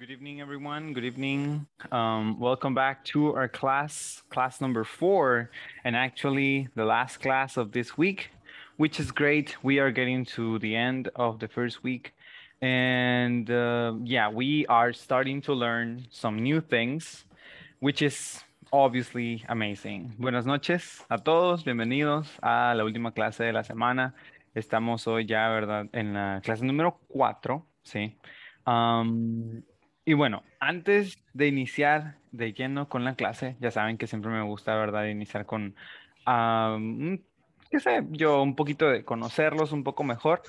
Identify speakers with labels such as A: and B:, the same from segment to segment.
A: Good evening, everyone. Good evening. Um, welcome back to our class, class number four, and actually the last class of this week, which is great. We are getting to the end of the first week. And uh, yeah, we are starting to learn some new things, which is obviously amazing. Buenas noches a todos. Bienvenidos a la última clase de la semana. Estamos hoy ya, ¿verdad? En la clase número cuatro, ¿sí? Um, Y bueno, antes de iniciar de lleno con la clase, ya saben que siempre me gusta, ¿verdad?, iniciar con, ah, mm, qué sé, yo un poquito de conocerlos un poco mejor,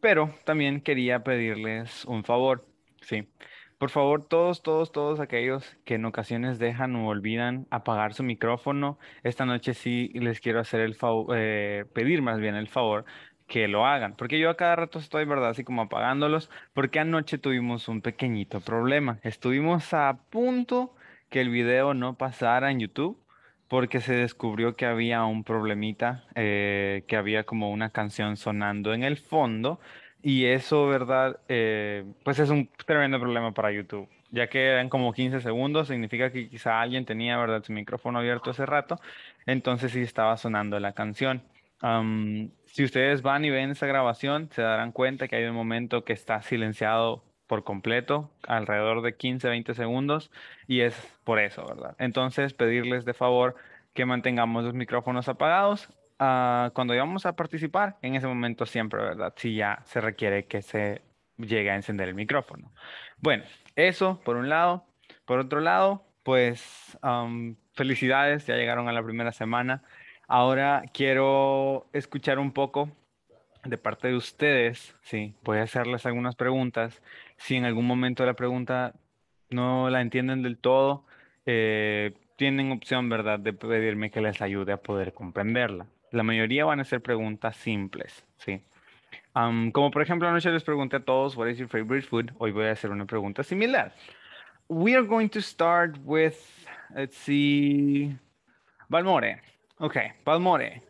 A: pero también quería pedirles un favor, ¿sí? Por favor, todos, todos, todos aquellos que en ocasiones dejan o olvidan apagar su micrófono, esta noche sí les quiero hacer el favor, eh, pedir más bien el favor que lo hagan, porque yo a cada rato estoy, ¿verdad? Así como apagándolos, porque anoche tuvimos un pequeñito problema. Estuvimos a punto que el video no pasara en YouTube porque se descubrió que había un problemita, eh, que había como una canción sonando en el fondo y eso, ¿verdad? Eh, pues es un tremendo problema para YouTube, ya que eran como 15 segundos, significa que quizá alguien tenía, ¿verdad?, su micrófono abierto hace rato, entonces sí estaba sonando la canción. Si ustedes van y ven esa grabación, se darán cuenta que hay un momento que está silenciado por completo, alrededor de 15, 20 segundos, y es por eso, ¿verdad? Entonces, pedirles de favor que mantengamos los micrófonos apagados ah, cuando íbamos a participar, en ese momento siempre, ¿verdad? Si ya se requiere que se llegue a encender el micrófono. Bueno, eso por un lado. Por otro lado, pues felicidades, ya llegaron a la primera semana. Ahora quiero escuchar un poco de parte de ustedes, sí, voy a hacerles algunas preguntas. Si en algún momento la pregunta no la entienden del todo, eh, tienen opción, ¿verdad?, de pedirme que les ayude a poder comprenderla. La mayoría van a ser preguntas simples, ¿sí? como por ejemplo anoche les pregunté a todos, what is your favorite food? Hoy voy a hacer una pregunta similar. We are going to start with, let's see, Valmore. Okay, Palmore,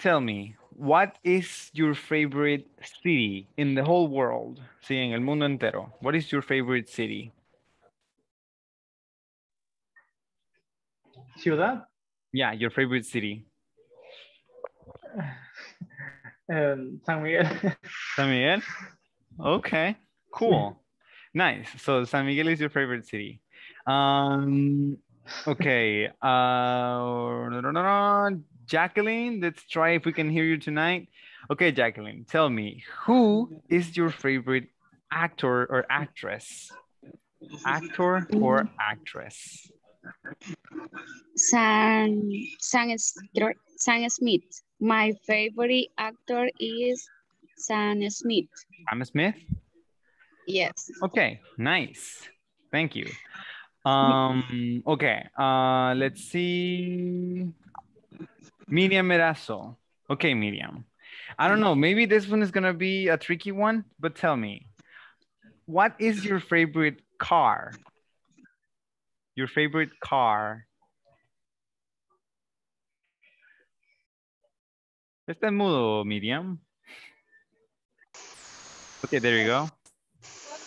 A: tell me, what is your favorite city in the whole world? Sí, en el mundo entero. What is your favorite city? Ciudad? Yeah, your favorite city. Um, San Miguel. San Miguel? Okay, cool. nice. So San Miguel is your favorite city. Um, Okay. Uh, Jacqueline, let's try if we can hear you tonight. Okay, Jacqueline, tell me, who is your favorite actor or actress? Actor or actress? Sam, Sam, Sam Smith. My favorite actor is Sam Smith. Sam Smith? Yes. Okay, nice. Thank you. Um, okay, uh, let's see. Miriam Erazo. Okay, Miriam. I don't know, maybe this one is gonna be a tricky one, but tell me, what is your favorite car? Your favorite car? Está en mudo, Miriam. Okay, there you go.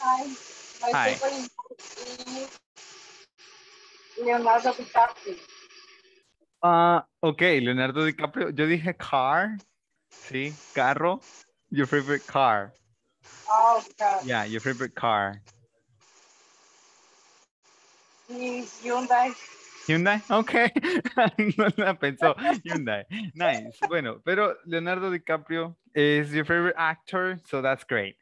A: Hi. Hi. Leonardo DiCaprio. Ah, ok, Leonardo DiCaprio. Yo dije car, sí, carro. Your favorite car. Oh, ah, car. Yeah, your favorite car. Hyundai. Hyundai, ok. no la pensó. Hyundai, nice. Bueno, pero Leonardo DiCaprio is your favorite actor, so that's great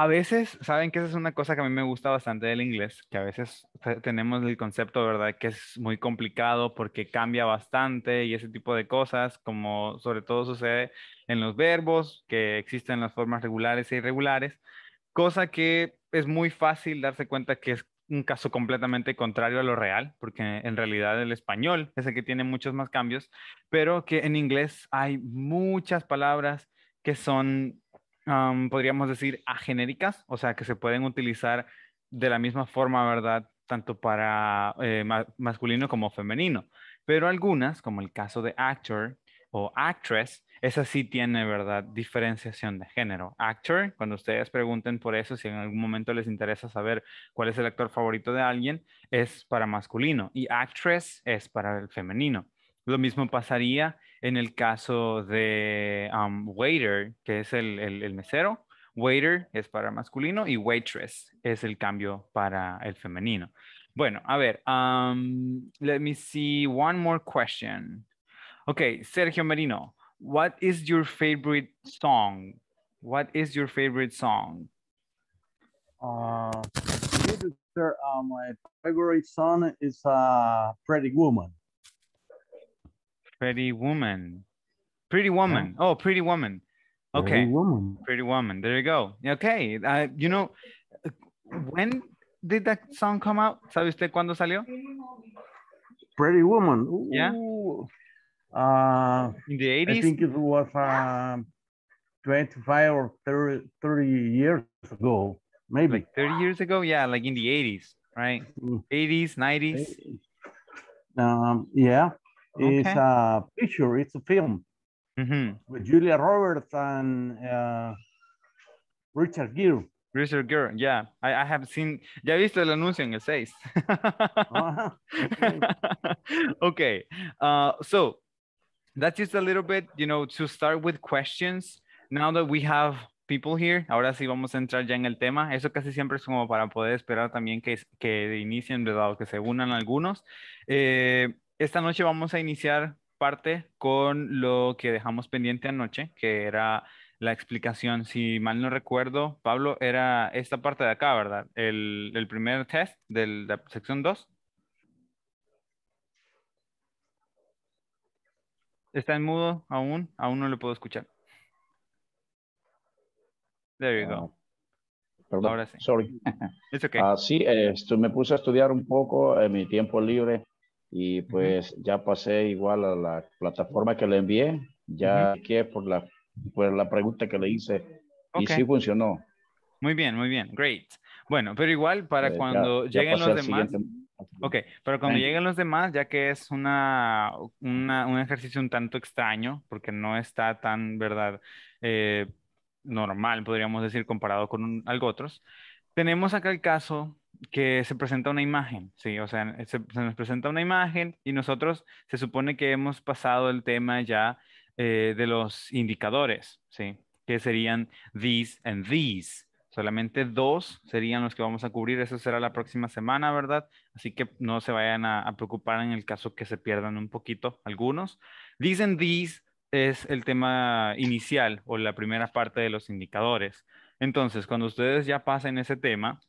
A: a veces, saben que esa es una cosa que a mí me gusta bastante del inglés, que a veces tenemos el concepto, ¿verdad? Que es muy complicado porque cambia bastante y ese tipo de cosas, como sobre todo sucede en los verbos, que existen las formas regulares e irregulares, cosa que es muy fácil darse cuenta que es un caso completamente contrario a lo real, porque en realidad el español es el que tiene muchos más cambios, pero que en inglés hay muchas palabras que son podríamos decir, a o sea, que se pueden utilizar de la misma forma, ¿verdad? Tanto para eh, masculino como femenino. Pero algunas, como el caso de actor o actress, esa sí tiene, ¿verdad? Diferenciación de género. Actor, cuando ustedes pregunten por eso, si en algún momento les interesa saber cuál es el actor favorito de alguien, es para masculino y actress es para el femenino. Lo mismo pasaría en el caso de um, waiter, que es el, mesero, waiter es para masculino y waitress es el cambio para el femenino. Bueno, a ver, um, let me see one more question. Okay, Sergio Merino, what is your favorite song? What is your favorite song? Uh, uh, my favorite song is uh, Pretty Woman. Pretty Woman. Pretty Woman. Oh, Pretty Woman. Okay. Pretty Woman. Pretty Woman. There you go. Okay. Uh, you know, when did that song come out? ¿Sabe usted cuándo salió? Pretty Woman. Ooh. Yeah. Uh, In the 80s? I think it was uh, 25 or 30, 30 years ago maybe like 30 years ago yeah like in the 80s right 80s mm. 90s um yeah Es It's a picture, it's a film with Julia Roberts and uh, Richard Gere. Richard Gere, yeah, I, have seen, ya he visto el anuncio en el 6. Ok, okay, uh, so that's just a little bit, you know, to start with questions. Now that we have people here, ahora sí vamos a entrar ya en el tema. Eso casi siempre es como para poder esperar también que, que inicien, ¿verdad? O que se unan algunos. Eh, esta noche vamos a iniciar parte con lo que dejamos pendiente anoche, que era la explicación. Si mal no recuerdo, Pablo, era esta parte de acá, ¿verdad? El, primer test de la sección 2. ¿Está en mudo aún? Aún no lo puedo escuchar. There you go. Ah, Ahora sí. Sorry. It's okay. Ah, sí, este, me puse a estudiar un poco en eh, mi tiempo libre y pues ya pasé igual a la plataforma que le envié, ya que por la, por la pregunta que le hice y sí funcionó. Muy bien, muy bien, great. Bueno, pero igual para eh, cuando lleguen los demás. Ok, pero cuando lleguen los demás, ya que es una, un ejercicio un tanto extraño, porque no está tan, ¿verdad? Eh, normal, podríamos decir, comparado con un, algo otros. Tenemos acá el caso que se presenta una imagen, sí, o sea, eh, se, nos presenta una imagen y nosotros se supone que hemos pasado el tema ya eh, de los indicadores, sí, que serían these and these. Solamente dos serían los que vamos a cubrir, eso será la próxima semana, ¿verdad? Así que no se vayan a, a preocupar en el caso que se pierdan un poquito algunos. These and these es el tema inicial o la primera parte de los indicadores. Entonces, cuando ustedes ya pasen ese tema,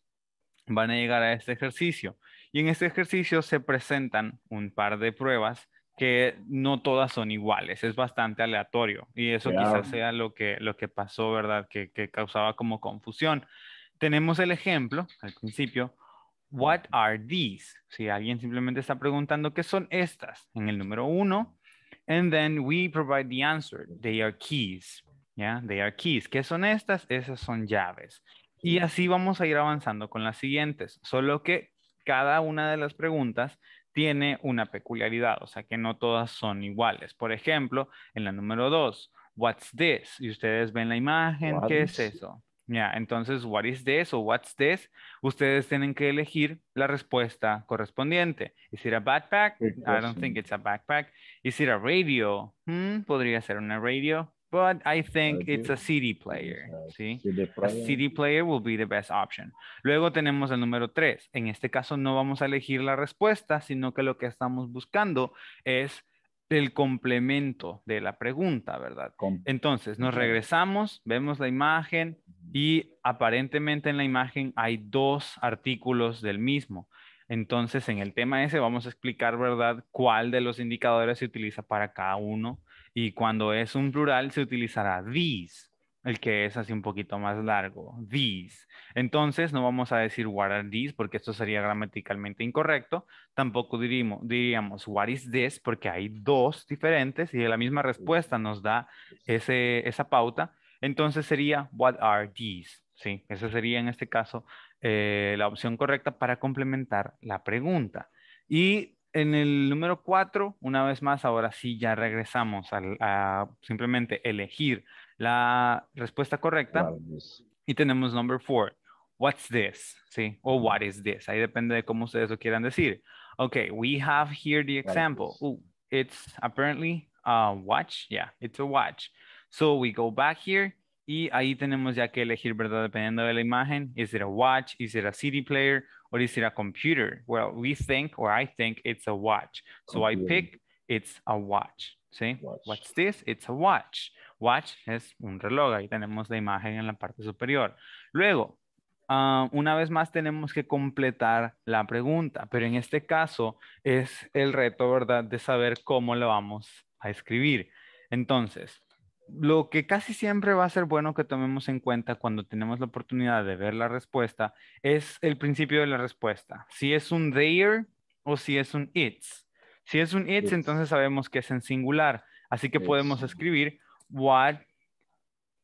A: van a llegar a este ejercicio. Y en este ejercicio se presentan un par de pruebas que no todas son iguales, es bastante aleatorio y eso quizás sea lo que, lo que pasó, ¿verdad? Que, que causaba como confusión. Tenemos el ejemplo al principio, what are these? Si alguien simplemente está preguntando qué son estas en el número uno, and then we provide the answer, they are keys, Yeah? They are keys. ¿Qué son estas? Esas son llaves. Y así vamos a ir avanzando con las siguientes, solo que cada una de las preguntas tiene una peculiaridad, o sea que no todas son iguales. Por ejemplo, en la número 2, what's this? Y ustedes ven la imagen, ¿qué es eso? Ya, entonces, what is this o what's this? Ustedes tienen que elegir la respuesta correspondiente. Is it a backpack? I don't think it's a backpack. Is it a radio? Hmm, podría ser una radio but I think it's a CD player, ¿sí? A CD player will be the best option. Luego tenemos el número 3. En este caso no vamos a elegir la respuesta, sino que lo que estamos buscando es el complemento de la pregunta, ¿verdad? Entonces, nos regresamos, vemos la imagen y aparentemente en la imagen hay dos artículos del mismo. Entonces, en el tema ese vamos a explicar, ¿verdad?, cuál de los indicadores se utiliza para cada uno y cuando es un plural se utilizará these, el que es así un poquito más largo, these. Entonces no vamos a decir what are these porque esto sería gramaticalmente incorrecto. Tampoco diríamos, diríamos what is this porque hay dos diferentes y la misma respuesta nos da esa pauta. Entonces sería what are these. Sí, esa sería en este caso eh, la opción correcta para complementar la pregunta. Y en el número cuatro, una vez más, ahora sí ya regresamos a, simplemente elegir la respuesta correcta. Pues. Y tenemos number four. what's this, ¿sí? O what is this, ahí depende de cómo ustedes lo quieran decir. Okay, we have here the example. Oh, it's apparently a watch, yeah, it's a watch. So we go back here y ahí tenemos ya que elegir, ¿verdad? Dependiendo de la imagen. Is it a watch? Is it a CD player? Or is it a computer? Well, we think, or I think, it's a watch. So I pick, it's a watch. ¿Sí? What's this? It's a watch. Watch es un reloj. Ahí tenemos la imagen en la parte superior. Luego, ah, una vez más tenemos que completar la pregunta. Pero en este caso es el reto, ¿verdad? De saber cómo lo vamos a escribir. Entonces, lo que casi siempre va a ser bueno que tomemos en cuenta cuando tenemos la oportunidad de ver la respuesta es el principio de la respuesta. Si es un there o si es un it's. Si es un it's, entonces sabemos que es en singular. Así que podemos escribir what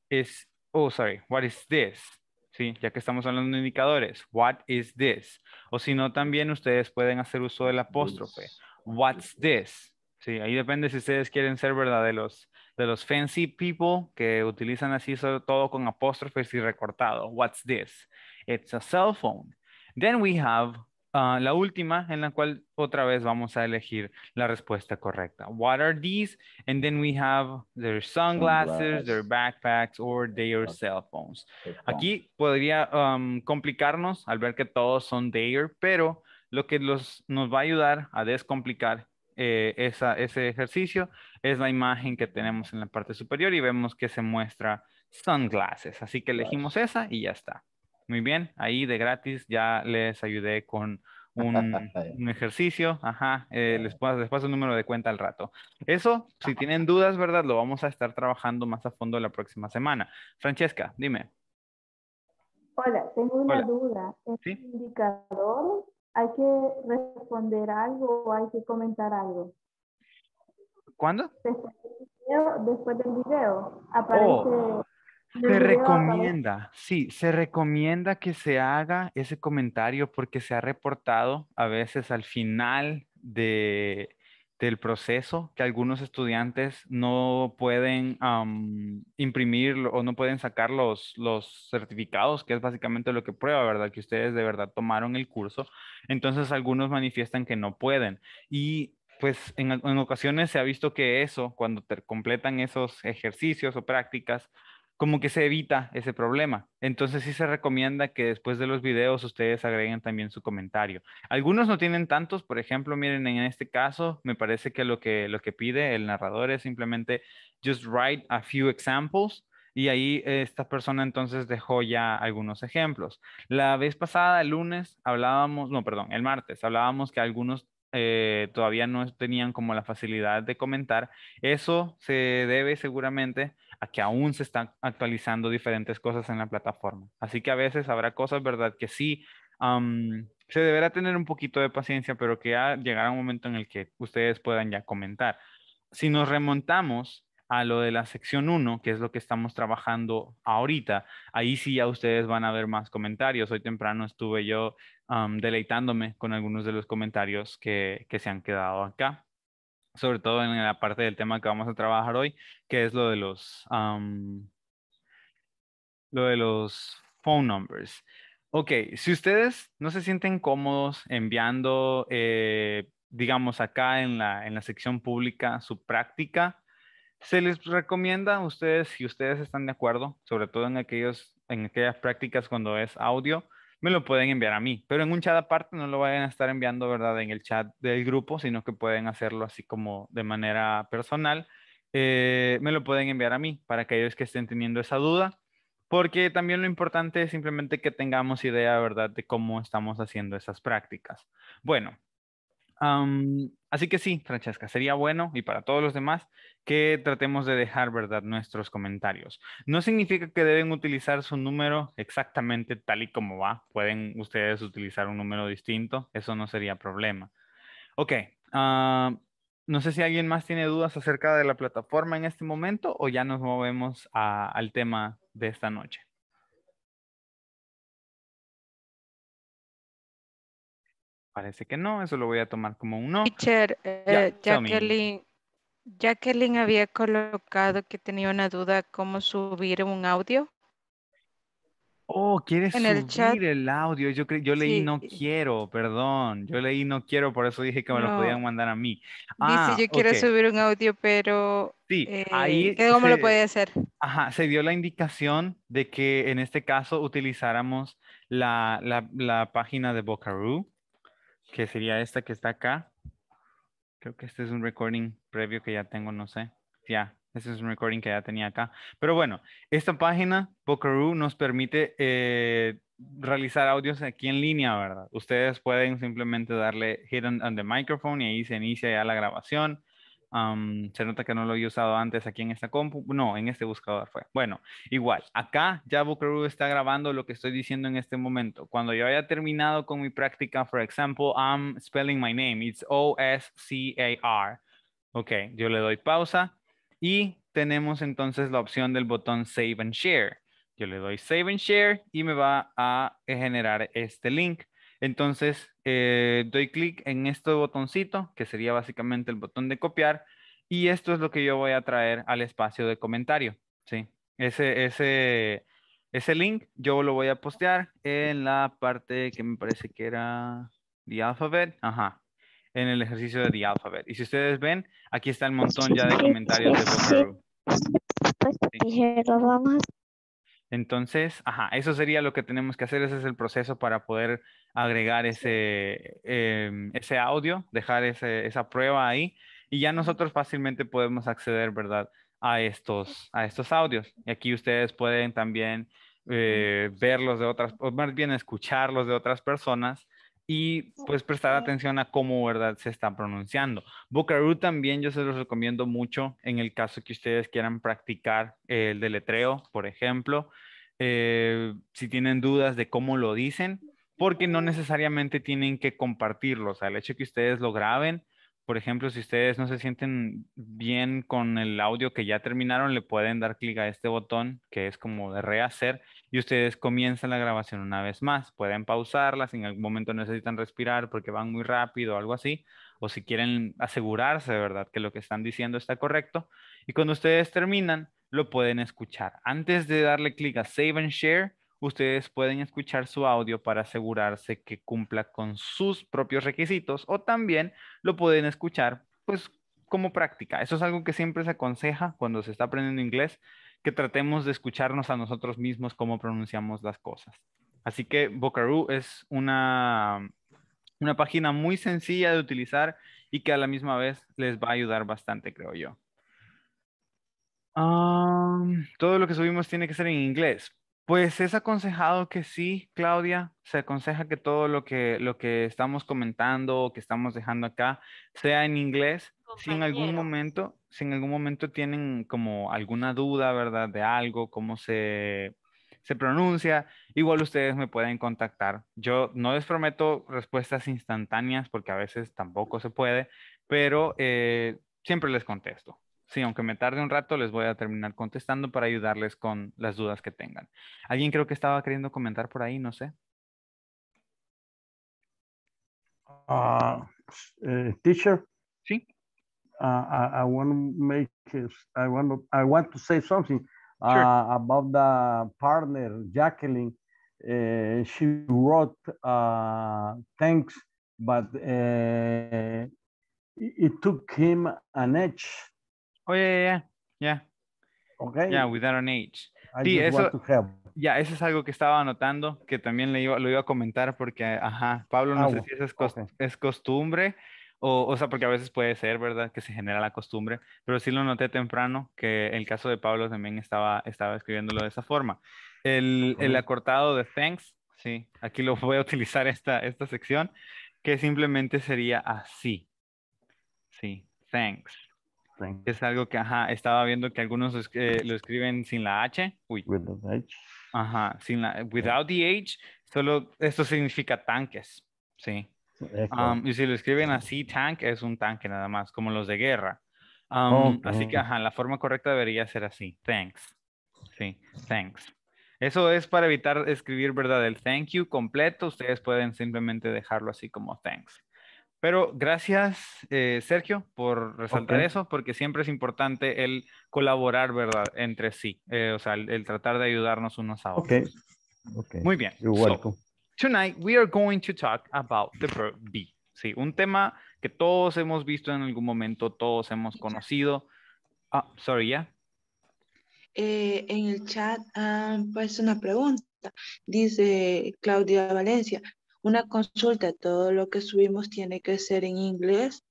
A: is, oh, sorry, what is this? Sí, ya que estamos hablando de indicadores. What is this? O si no, también ustedes pueden hacer uso del apóstrofe. What's this? Sí, ahí depende si ustedes quieren ser verdaderos de los fancy people que utilizan así todo con apóstrofes y recortado. What's this? It's a cell phone. Then we have ah, la última en la cual otra vez vamos a elegir la respuesta correcta. What are these? And then we have their sunglasses, their backpacks or their cell phones. Aquí podría complicarnos al ver que todos son their, pero lo que los, nos va a ayudar a descomplicar eh, ese ejercicio es la imagen que tenemos en la parte superior y vemos que se muestra sunglasses. Así que elegimos esa y ya está. Muy bien, ahí de gratis ya les ayudé con un, ejercicio. Ajá, eh, les, paso, el número de cuenta al rato. Eso, si tienen dudas, ¿verdad? Lo vamos a estar trabajando más a fondo la próxima semana. Francesca, dime. Hola, tengo una duda. ¿Es indicador hay que responder algo o hay que comentar algo. ¿Cuándo? Después del video, oh, aparece... se recomienda, sí, se recomienda que se haga ese comentario porque se ha reportado a veces al final de, del proceso, que algunos estudiantes no pueden imprimir o no pueden sacar los, certificados, que es básicamente lo que prueba, ¿verdad? Que ustedes de verdad tomaron el curso. Entonces algunos manifiestan que no pueden. Y pues en, en ocasiones se ha visto que eso, cuando completan esos ejercicios o prácticas, como que se evita ese problema. Entonces sí se recomienda que después de los videos ustedes agreguen también su comentario. Algunos no tienen tantos, por ejemplo, miren, en este caso me parece que lo que, lo que pide el narrador es simplemente just write a few examples. Y ahí eh, esta persona entonces dejó ya algunos ejemplos. La vez pasada, el lunes, hablábamos, no, perdón, el martes, hablábamos que algunos eh, todavía no tenían como la facilidad de comentar. Eso se debe seguramente a que aún se están actualizando diferentes cosas en la plataforma. Así que a veces habrá cosas, ¿verdad? Que sí, se deberá tener un poquito de paciencia, pero que ya llegará un momento en el que ustedes puedan ya comentar. Si nos remontamos a lo de la sección 1, que es lo que estamos trabajando ahorita, ahí sí ya ustedes van a ver más comentarios. Hoy temprano estuve yo deleitándome con algunos de los comentarios que se han quedado acá sobre todo en la parte del tema que vamos a trabajar hoy, que es lo de los, lo de los phone numbers. Ok, si ustedes no se sienten cómodos enviando, eh, digamos, acá en la, sección pública su práctica, se les recomienda a ustedes, si ustedes están de acuerdo, sobre todo en, aquellos, en aquellas prácticas cuando es audio, me lo pueden enviar a mí, pero en un chat aparte no lo vayan a estar enviando, ¿verdad? En el chat del grupo, sino que pueden hacerlo así como de manera personal. Eh, me lo pueden enviar a mí para aquellos que estén teniendo esa duda, porque también lo importante es simplemente que tengamos idea, ¿verdad?, de cómo estamos haciendo esas prácticas. Bueno, Así que sí, Francesca, sería bueno y para todos los demás que tratemos de dejar, ¿verdad?, nuestros comentarios. No significa que deben utilizar su número exactamente tal y como va. Pueden ustedes utilizar un número distinto, eso no sería problema. Ok, ah, no sé si alguien más tiene dudas acerca de la plataforma en este momento o ya nos movemos al tema de esta noche. Parece que no, eso lo voy a tomar como un no. Eh, Jacqueline, había colocado que tenía una duda cómo subir un audio. Oh, ¿quieres subir el, audio? Yo, yo leí no quiero, perdón. Yo leí no quiero, por eso dije que me lo podían mandar a mí. Dice
B: ah, yo quiero subir
A: un audio, pero... Sí, eh, ahí... ¿Cómo lo puede hacer? Ajá, se dio la indicación de que en este caso utilizáramos la, página de Roo que sería esta que está acá. Creo que este es un recording previo que ya tengo, no sé. Ya, ese este es un recording que ya tenía acá. Pero bueno, esta página, Bocaroo, nos permite eh, realizar audios aquí en línea, ¿verdad? Ustedes pueden simplemente darle hit on the microphone y ahí se inicia ya la grabación se nota que no lo he usado antes aquí en esta compu. No, en este buscador fue. Bueno, igual. Acá ya Bookeru está grabando lo que estoy diciendo en este momento. Cuando yo haya terminado con mi práctica, for example, I'm spelling my name. It's O-S-C-A-R. Ok, yo le doy pausa. Y tenemos entonces la opción del botón Save and Share. Yo le doy Save and Share y me va a generar este link. Entonces, eh, doy clic en este botoncito, que sería básicamente el botón de copiar, y esto es lo que yo voy a traer al espacio de comentario, ¿sí? Ese, ese, ese link yo lo voy a postear en la parte que me parece que era The Alphabet, ajá, en el ejercicio de The Alphabet. Y si ustedes ven, aquí está el montón ya de comentarios de pues, pues, vamos Sí. Entonces, ajá, eso sería lo que tenemos que hacer, ese es el proceso para poder agregar em, ese, audio, dejar esa prueba ahí y ya nosotros fácilmente podemos acceder, ¿verdad? A estos, a estos audios. Y aquí ustedes pueden también eh, verlos de otras, o más bien escucharlos de otras personas y pues prestar atención a cómo, ¿verdad? Se está pronunciando. Bookaroo también yo se los recomiendo mucho en el caso que ustedes quieran practicar el deletreo, por ejemplo, eh, si tienen dudas de cómo lo dicen, porque no necesariamente tienen que compartirlo, o sea, el hecho que ustedes lo graben, por ejemplo, si ustedes no se sienten bien con el audio que ya terminaron, le pueden dar clic a este botón que es como de rehacer y ustedes comienzan la grabación una vez más. Pueden pausarla si en algún momento necesitan respirar porque van muy rápido o algo así, o si quieren asegurarse, de ¿verdad?, que lo que están diciendo está correcto. Y cuando ustedes terminan, lo pueden escuchar. Antes de darle clic a Save and Share, ustedes pueden escuchar su audio para asegurarse que cumpla con sus propios requisitos o también lo pueden escuchar pues como práctica. Eso es algo que siempre se aconseja cuando se está aprendiendo inglés, que tratemos de escucharnos a nosotros mismos cómo pronunciamos las cosas. Así que vocaroo es una, una página muy sencilla de utilizar y que a la misma vez les va a ayudar bastante, creo yo. todo lo que subimos tiene que ser en inglés. Pues es aconsejado que sí, Claudia, se aconseja que todo lo que, lo que estamos comentando o que estamos dejando acá sea en inglés. Si en algún momento, si en algún momento tienen como alguna duda, ¿verdad? De algo, cómo se, pronuncia, igual ustedes me pueden contactar. Yo no les prometo respuestas instantáneas porque a veces tampoco se puede, pero eh, siempre les contesto. Sí, aunque me tarde un rato, les voy a terminar contestando para ayudarles con las dudas que tengan. Alguien creo que estaba queriendo comentar por ahí, no sé. Ah, eh, teacher. Sí uh, I, want to make I want to, I want to say something uh, about the partner Jacqueline. Uh, she wrote uh, thanks, but it, it took him an age Oh yeah, yeah, yeah. Okay. Yeah, without an age I eso, eso es algo que estaba anotando, que también le iba, lo iba a comentar porque, ajá, Pablo, no ah, sé si es costumbre, o, sea, porque a veces puede ser, ¿verdad? Que se genera la costumbre, pero sí lo noté temprano que el caso de Pablo también estaba, escribiéndolo de esa forma. El, acortado de thanks, sí, aquí lo voy a utilizar esta, sección, que simplemente sería así. Sí, thanks. thanks. Es algo que, ajá, estaba viendo que algunos lo eh, escriben sin la H. Uy. Without the H. Ajá, sin la, without the H, solo esto significa tanques, sí y si lo escriben así, tank es un tanque nada más, como los de guerra. Oh, así que, ajá, la forma correcta debería ser así. Thanks. Sí, thanks. Eso es para evitar escribir, ¿verdad? El thank you completo. Ustedes pueden simplemente dejarlo así como thanks. Pero gracias, eh, Sergio, por resaltar eso, porque siempre es importante el colaborar, ¿verdad? Entre sí. Eh, o sea, el, tratar de ayudarnos unos a otros. Ok. Muy bien. Tonight we are going to talk about the verb be. Sí, un tema que todos hemos visto en algún momento, todos hemos conocido. Ah, sorry, ya. Eh, en el chat pues, puesto una pregunta. Dice Claudia Valencia, una consulta, todo lo que subimos tiene que ser en inglés,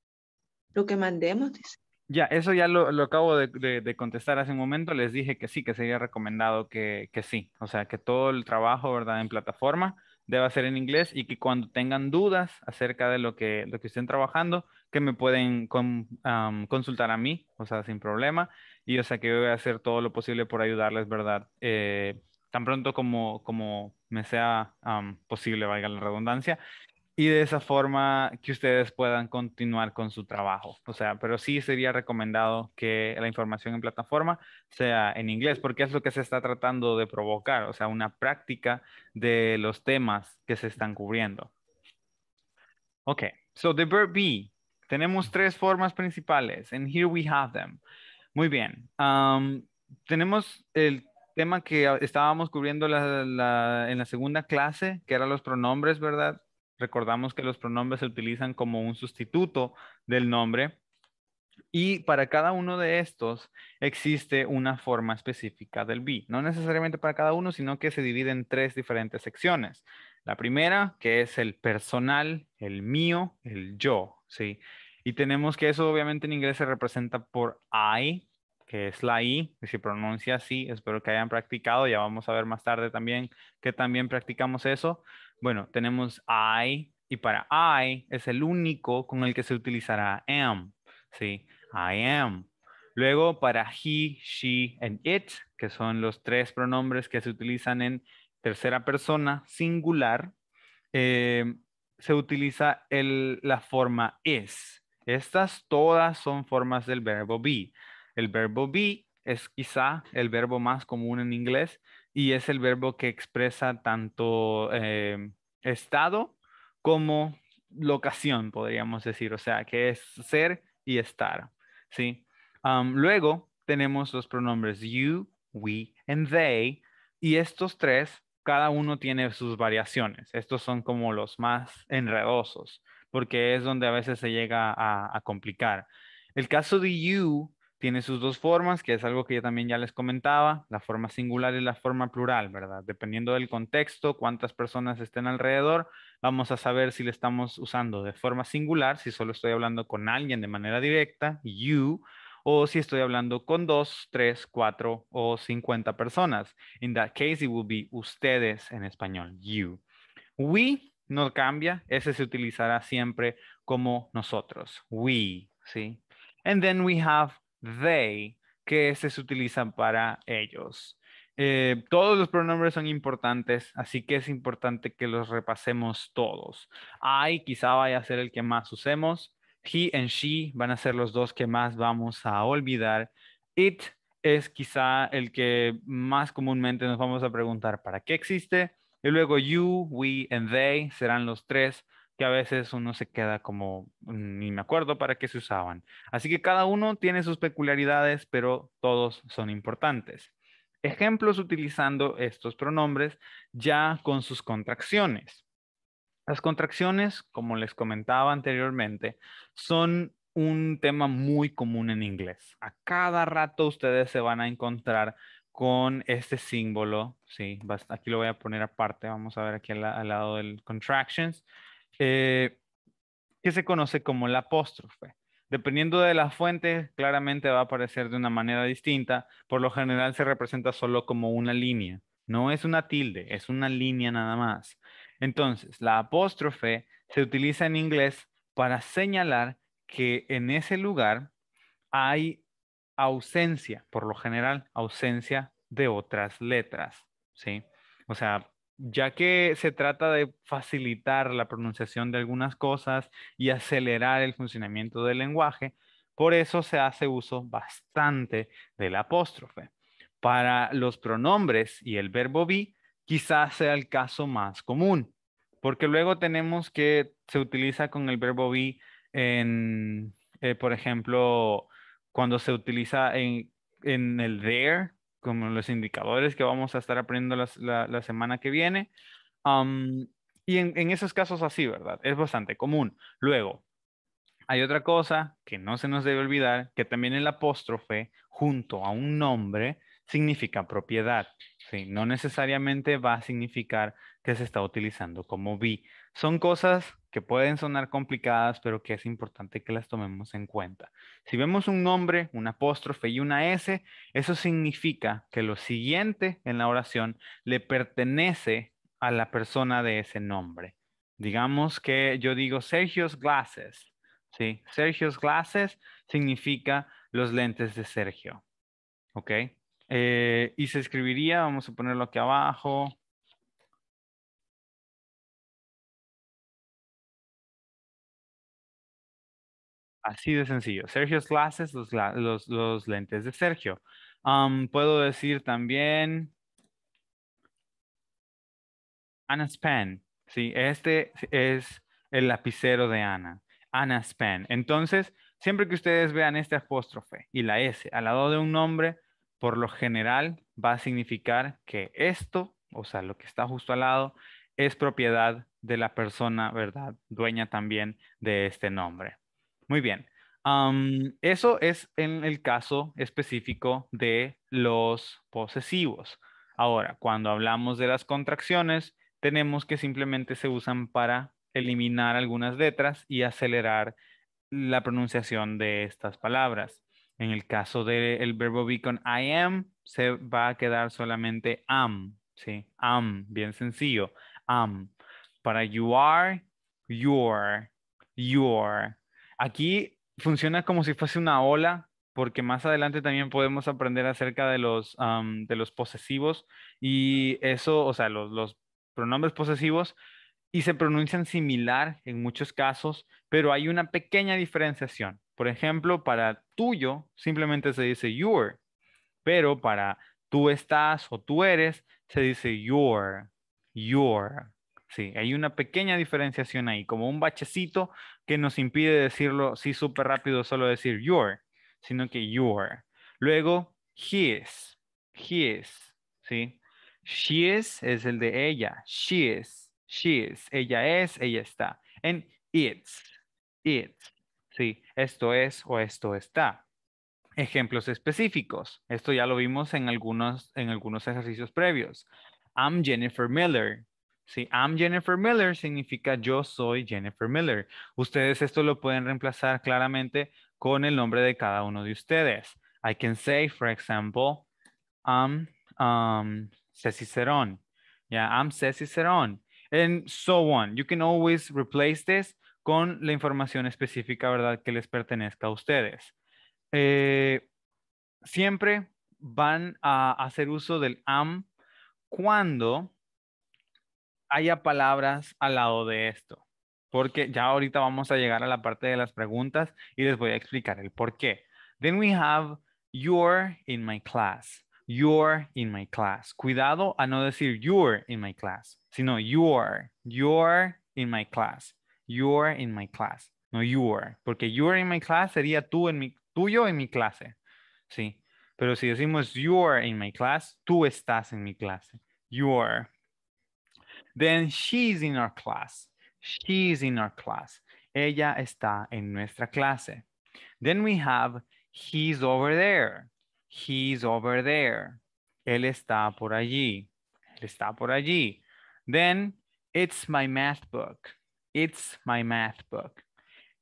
A: lo que mandemos, dice. Ya, eso ya lo, lo acabo de, de, contestar hace un momento, les dije que sí, que sería recomendado que, que sí, o sea, que todo el trabajo, ¿verdad?, en plataforma deba ser en inglés y que cuando tengan dudas acerca de lo que, lo que estén trabajando, que me pueden consultar a mí, o sea, sin problema. Y o sea, que yo voy a hacer todo lo posible por ayudarles, ¿verdad? Eh, tan pronto como, me sea posible, valga la redundancia y de esa forma que ustedes puedan continuar con su trabajo. O sea, pero sí sería recomendado que la información en plataforma sea en inglés, porque es lo que se está tratando de provocar, o sea, una práctica de los temas que se están cubriendo. Ok, so the verb be. Tenemos tres formas principales, and here we have them. Muy bien. Um, tenemos el tema que estábamos cubriendo la, en la segunda clase, que eran los pronombres, ¿verdad? Recordamos que los pronombres se utilizan como un sustituto del nombre y para cada uno de estos existe una forma específica del be. No necesariamente para cada uno, sino que se divide en tres diferentes secciones. La primera, que es el personal, el mío, el yo, ¿sí? Y tenemos que eso obviamente en inglés se representa por I, que es la I, Y se pronuncia así. Espero que hayan practicado, ya vamos a ver más tarde también que también practicamos eso. Bueno, tenemos I y para I es el único con el que se utilizará am, ¿sí? I am. Luego para he, she and it, que son los tres pronombres que se utilizan en tercera persona singular, eh, se utiliza el, la forma is. Estas todas son formas del verbo be. El verbo be es quizá el verbo más común en inglés y es el verbo que expresa tanto eh, estado como locación, podríamos decir, o sea, que es ser y estar, ¿sí? luego tenemos los pronombres you, we, and they, y estos tres, cada uno tiene sus variaciones. Estos son como los más enredosos, porque es donde a veces se llega a complicar. El caso de you tiene sus dos formas, que es algo que yo también ya les comentaba, la forma singular y la forma plural, ¿verdad? Dependiendo del contexto, cuántas personas estén alrededor, vamos a saber si le estamos usando de forma singular, si solo estoy hablando con alguien de manera directa, you, o si estoy hablando con dos, tres, cuatro o cincuenta personas. In that case, it will be ustedes en español, you. We no cambia, ese se utilizará siempre como nosotros, we, ¿sí? And then we have they que se utilizan para ellos. Eh, todos los pronombres son importantes, así que es importante que los repasemos todos. I quizá vaya a ser el que más usemos. He and she van a ser los dos que más vamos a olvidar. It es quizá el que más comúnmente nos vamos a preguntar para qué existe. Y luego you, we and they serán los tres que a veces uno se queda como, mm, ni me acuerdo para qué se usaban. Así que cada uno tiene sus peculiaridades, pero todos son importantes. Ejemplos utilizando estos pronombres ya con sus contracciones. Las contracciones, como les comentaba anteriormente, son un tema muy común en inglés. A cada rato ustedes se van a encontrar con este símbolo, sí, aquí lo voy a poner aparte, vamos a ver aquí al, al lado del contractions, eh, que se conoce como la apóstrofe. Dependiendo de la fuente, claramente va a aparecer de una manera distinta. Por lo general se representa solo como una línea. No es una tilde, es una línea nada más. Entonces, la apóstrofe se utiliza en inglés para señalar que en ese lugar hay ausencia, por lo general, ausencia de otras letras, ¿sí? O sea, ya que se trata de facilitar la pronunciación de algunas cosas y acelerar el funcionamiento del lenguaje, por eso se hace uso bastante del apóstrofe. Para los pronombres y el verbo be, quizás sea el caso más común, porque luego tenemos que se utiliza con el verbo be en, eh, por ejemplo, cuando se utiliza en, en el there, como los indicadores que vamos a estar aprendiendo la, semana que viene. Um, y en, esos casos así, ¿verdad? Es bastante común. Luego, hay otra cosa que no se nos debe olvidar, que también el apóstrofe junto a un nombre significa propiedad. ¿sí? No necesariamente va a significar que se está utilizando como vi. Son cosas que pueden sonar complicadas, pero que es importante que las tomemos en cuenta. Si vemos un nombre, un apóstrofe y una S, eso significa que lo siguiente en la oración le pertenece a la persona de ese nombre. Digamos que yo digo Sergio's glasses, ¿sí? Sergio's glasses significa los lentes de Sergio, ¿ok? Eh, y se escribiría, vamos a ponerlo aquí abajo, Así de sencillo. Sergio's glasses, los, lentes de Sergio. puedo decir también Anna's pen. Sí, este es el lapicero de Ana. Anna's pen. Entonces, siempre que ustedes vean este apóstrofe y la S al lado de un nombre, por lo general va a significar que esto, o sea, lo que está justo al lado, es propiedad de la persona, ¿verdad? Dueña también de este nombre. Muy bien. eso es en el caso específico de los posesivos. Ahora, cuando hablamos de las contracciones, tenemos que simplemente se usan para eliminar algunas letras y acelerar la pronunciación de estas palabras. En el caso del verbo be con I am, se va a quedar solamente am, ¿sí? Am, bien sencillo, am. Para you are, your, your, Aquí funciona como si fuese una ola, porque más adelante también podemos aprender acerca de los, de los posesivos y eso, o sea, los, los pronombres posesivos y se pronuncian similar en muchos casos, pero hay una pequeña diferenciación. Por ejemplo, para tuyo simplemente se dice your, pero para tú estás o tú eres se dice your, your sí, hay una pequeña diferenciación ahí, como un bachecito que nos impide decirlo sí súper rápido, solo decir your, sino que your. Luego, he he is, ¿sí? She is es el de ella, she is, she is, ella es, ella está. En it's, it's, ¿sí? Esto es o esto está ejemplos específicos. Esto ya lo vimos en algunos, en algunos ejercicios previos. I'm Jennifer Miller. Sí, I'm Jennifer Miller significa yo soy Jennifer Miller. Ustedes esto lo pueden reemplazar claramente con el nombre de cada uno de ustedes. I can say, for example, I'm um, Ceci Yeah, I'm Ceci And so on. You can always replace this con la información específica, ¿verdad? Que les pertenezca a ustedes. Eh, siempre van a hacer uso del am cuando haya palabras al lado de esto, porque ya ahorita vamos a llegar a la parte de las preguntas y les voy a explicar el por qué. Then we have you're in my class. You're in my class. Cuidado a no decir you're in my class, sino you're, you're in my class. You're in my class. No you're, porque you're in my class sería tú en mi, tuyo en mi clase. Sí. Pero si decimos you're in my class, tú estás en mi clase. You're, Then she's in our class. She's in our class. Ella está en nuestra clase. Then we have he's over there. He's over there. Él está por allí. Él está por allí. Then it's my math book. It's my math book.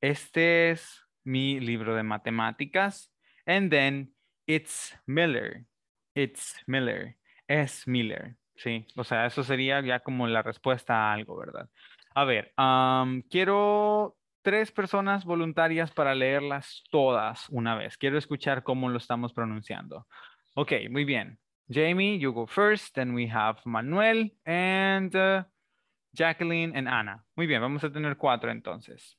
A: Este es mi libro de matemáticas. And then it's Miller. It's Miller. Es Miller. Sí, o sea, eso sería ya como la respuesta a algo, ¿verdad? A ver, quiero tres personas voluntarias para leerlas todas una vez. Quiero escuchar cómo lo estamos pronunciando. Ok, muy bien. Jamie, you go first. Then we have Manuel and uh, Jacqueline and Ana. Muy bien, vamos a tener cuatro entonces.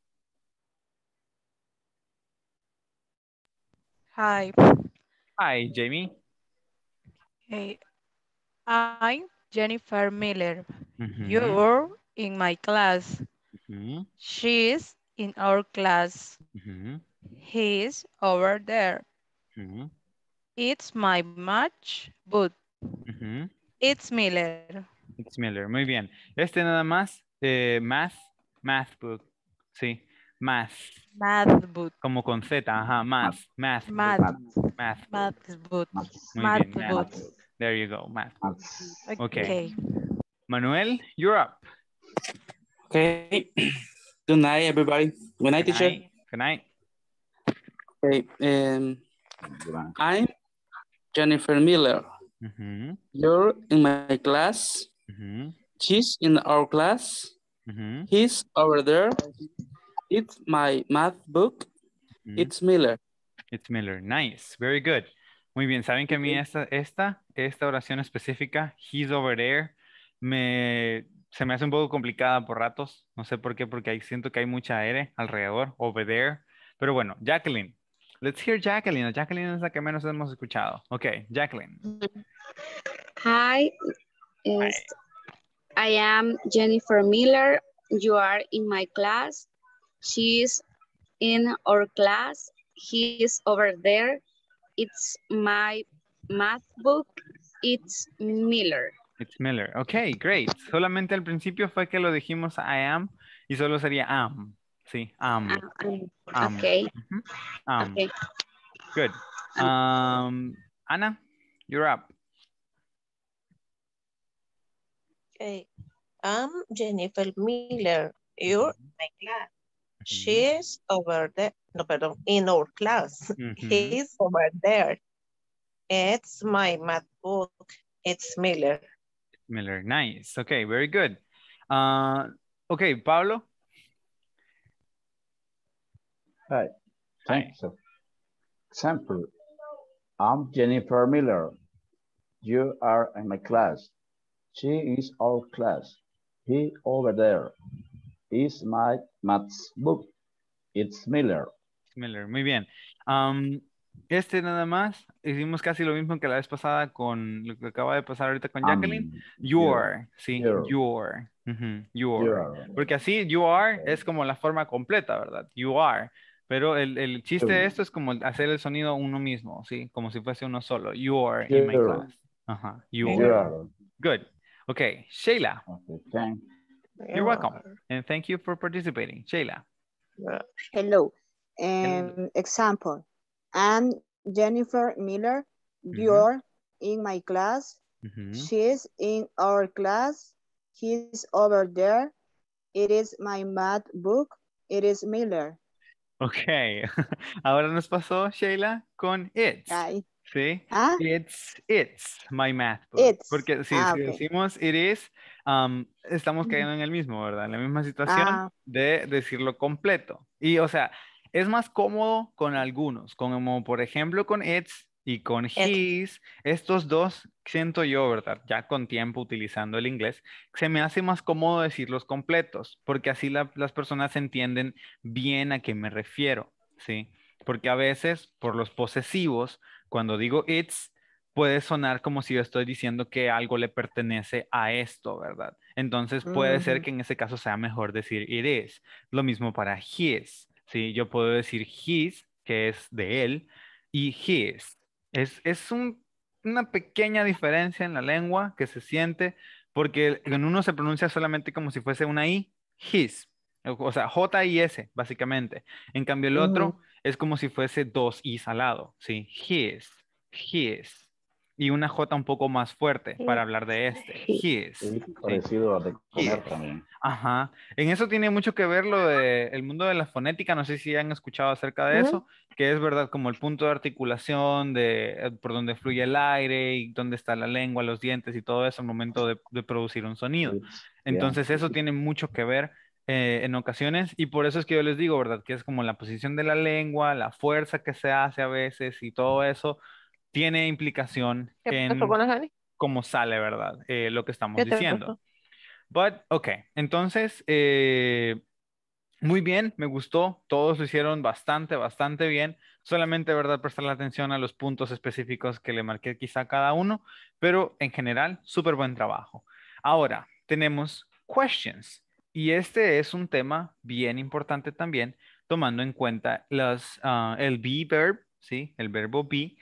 A: Hi. Hi, Jamie. Hey, I'm Jennifer Miller. Mm -hmm. You're in my class. Mm -hmm. She's in our class. Mm -hmm. He's over there. Mm-hmm. It's my match, book. Mm-hmm. it's Miller. It's Miller, muy bien. Este nada más, eh, math, math book, sí, math. Math book. Como con Z, ajá, math, math. Math. Math. Math. Math book. Math book. Math book. Math book. There you go, math. Okay. okay. Manuel, you're up. Okay. Good night, everybody. Good night, Good teacher. Good night. Okay. Um, I'm Jennifer Miller. Mm -hmm. You're in my class. Mm -hmm. She's in our class. Mm -hmm. He's over there. It's my math book. Mm-hmm. It's Miller. It's Miller. Nice. Very good. Muy bien, ¿saben que a mí esta, esta, oración específica, He's over there, me, se me hace un poco complicada por ratos? No sé por qué, porque ahí siento que hay mucha aire alrededor, over there. Pero bueno, Jacqueline. Let's hear Jacqueline. Jacqueline es la que menos hemos escuchado. Ok, Jacqueline. Hi, I am Jennifer Miller. You are in my class. She's in our class. He is over there. It's my math book. It's Miller. It's Miller. Okay, great. Solamente al principio fue que lo dijimos I am y solo sería am. Sí, am. um, Okay. Mm -hmm. okay. Good. Um, Anna, you're up. Okay. I'm Jennifer Miller. You're my class. Mm-hmm. She is over there. No, pardon. In our class. Mm -hmm. He's over there. It's my math book. It's Miller. Miller. Nice. Okay. Very good. Uh, okay, Pablo. Hi. Thanks. Hi. Example. I'm Jennifer Miller. You are in my class. She is our class. He over there. is my maths book. It's Miller. Miller, muy bien. este nada más, hicimos casi lo mismo que la vez pasada con lo que acaba de pasar ahorita con Jacqueline. you are, sí, you are. you are. Porque así, you are es como la forma completa, ¿verdad? You are. Pero el, chiste de esto es como hacer el sonido uno mismo, ¿sí? Como si fuese uno solo. You are in my class. you are. Good. Ok, Sheila. Okay, You're welcome. And thank you for participating, Sheila. Yeah. Hello. Um, Hello. Example, I'm Jennifer Miller. Mm-hmm. You're in my class. Mm -hmm. She's in our class. He's over there. It is my math book. It is Miller. Okay. Ahora nos pasó, Sheila, con it. Ay. ¿Sí? ¿Ah? It's, it's my math book. Porque si, ah, decimos it is, um, estamos cayendo en el mismo, ¿verdad? En la misma situación ah. de decirlo completo. Y, o sea, es más cómodo con algunos, como por ejemplo con it's y con his. Estos dos, siento yo, ¿verdad? Ya con tiempo utilizando el inglés, se me hace más cómodo decirlos completos, porque así las personas entienden bien a qué me refiero, ¿sí? Porque a veces, por los posesivos, cuando digo it's, puede sonar como si yo estoy diciendo que algo le pertenece a esto, ¿verdad? Entonces puede ser que en ese caso sea mejor decir it is. Lo mismo para his, ¿sí? Yo puedo decir his, que es de él, y his. Es, es una pequeña diferencia en la lengua que se siente, porque en uno se pronuncia solamente como si fuese una I, his, o sea, J-I-S, básicamente. En cambio, el otro, es como si fuese dos i's salado ¿sí? His, his. Y una J un poco más fuerte para hablar de este. His. Es parecido a de comer también. Ajá. En eso tiene mucho que ver lo del mundo de la fonética. No sé si han escuchado acerca de eso, que es verdad como el punto de articulación, de por donde fluye el aire y dónde está la lengua, los dientes y todo eso al momento de producir un sonido. Entonces, eso tiene mucho que ver eh, en ocasiones y por eso es que yo les digo, ¿verdad? Que es como la posición de la lengua, la fuerza que se hace a veces y todo eso tiene implicación en cómo sale, ¿verdad? Eh, lo que estamos diciendo. But, ok, entonces, eh, muy bien, me gustó, todos lo hicieron bastante, bastante bien. Solamente, ¿verdad? Prestar la atención a los puntos específicos que le marqué quizá a cada uno, pero en general, súper buen trabajo. Ahora, tenemos questions. Y este es un tema bien importante también, tomando en cuenta ah, el be verb, ¿sí? El verbo be.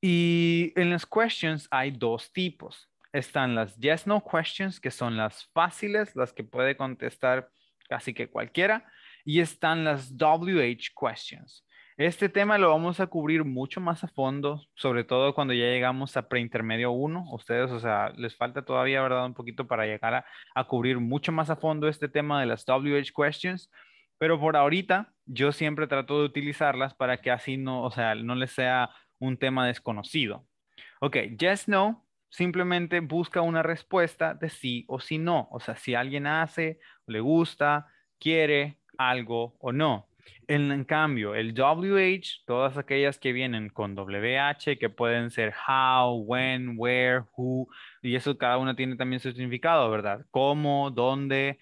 A: Y en las questions hay dos tipos. Están las yes, no questions, que son las fáciles, las que puede contestar casi que cualquiera. Y están las WH questions, este tema lo vamos a cubrir mucho más a fondo, sobre todo cuando ya llegamos a preintermedio 1. Ustedes, o sea, les falta todavía, ¿verdad? Un poquito para llegar a, cubrir mucho más a fondo este tema de las WH questions, pero por ahorita yo siempre trato de utilizarlas para que así no, o sea, no les sea un tema desconocido. Ok, yes, no, simplemente busca una respuesta de sí o si no, o sea, si alguien hace, le gusta, quiere algo o no. En, cambio, el WH, todas aquellas que vienen con WH, que pueden ser how, when, where, who, y eso cada una tiene también su significado, ¿verdad? Cómo, dónde,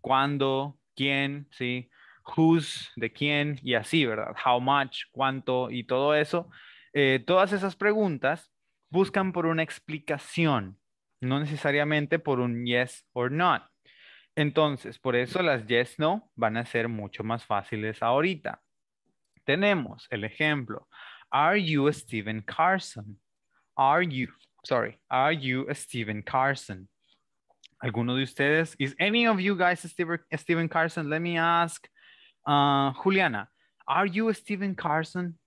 A: cuándo, quién, ¿sí? Whose, de quién, y así, ¿verdad? How much, cuánto, y todo eso. Eh, todas esas preguntas buscan por una explicación, no necesariamente por un yes or not. Entonces, por eso las yes, no van a ser mucho más fáciles ahorita. Tenemos el ejemplo. Are you Steven Carson? Are you, sorry, are you Steven Carson? ¿Alguno de ustedes? Is any of you guys Steven Carson? Let me ask uh, Juliana. Are you Steven Carson?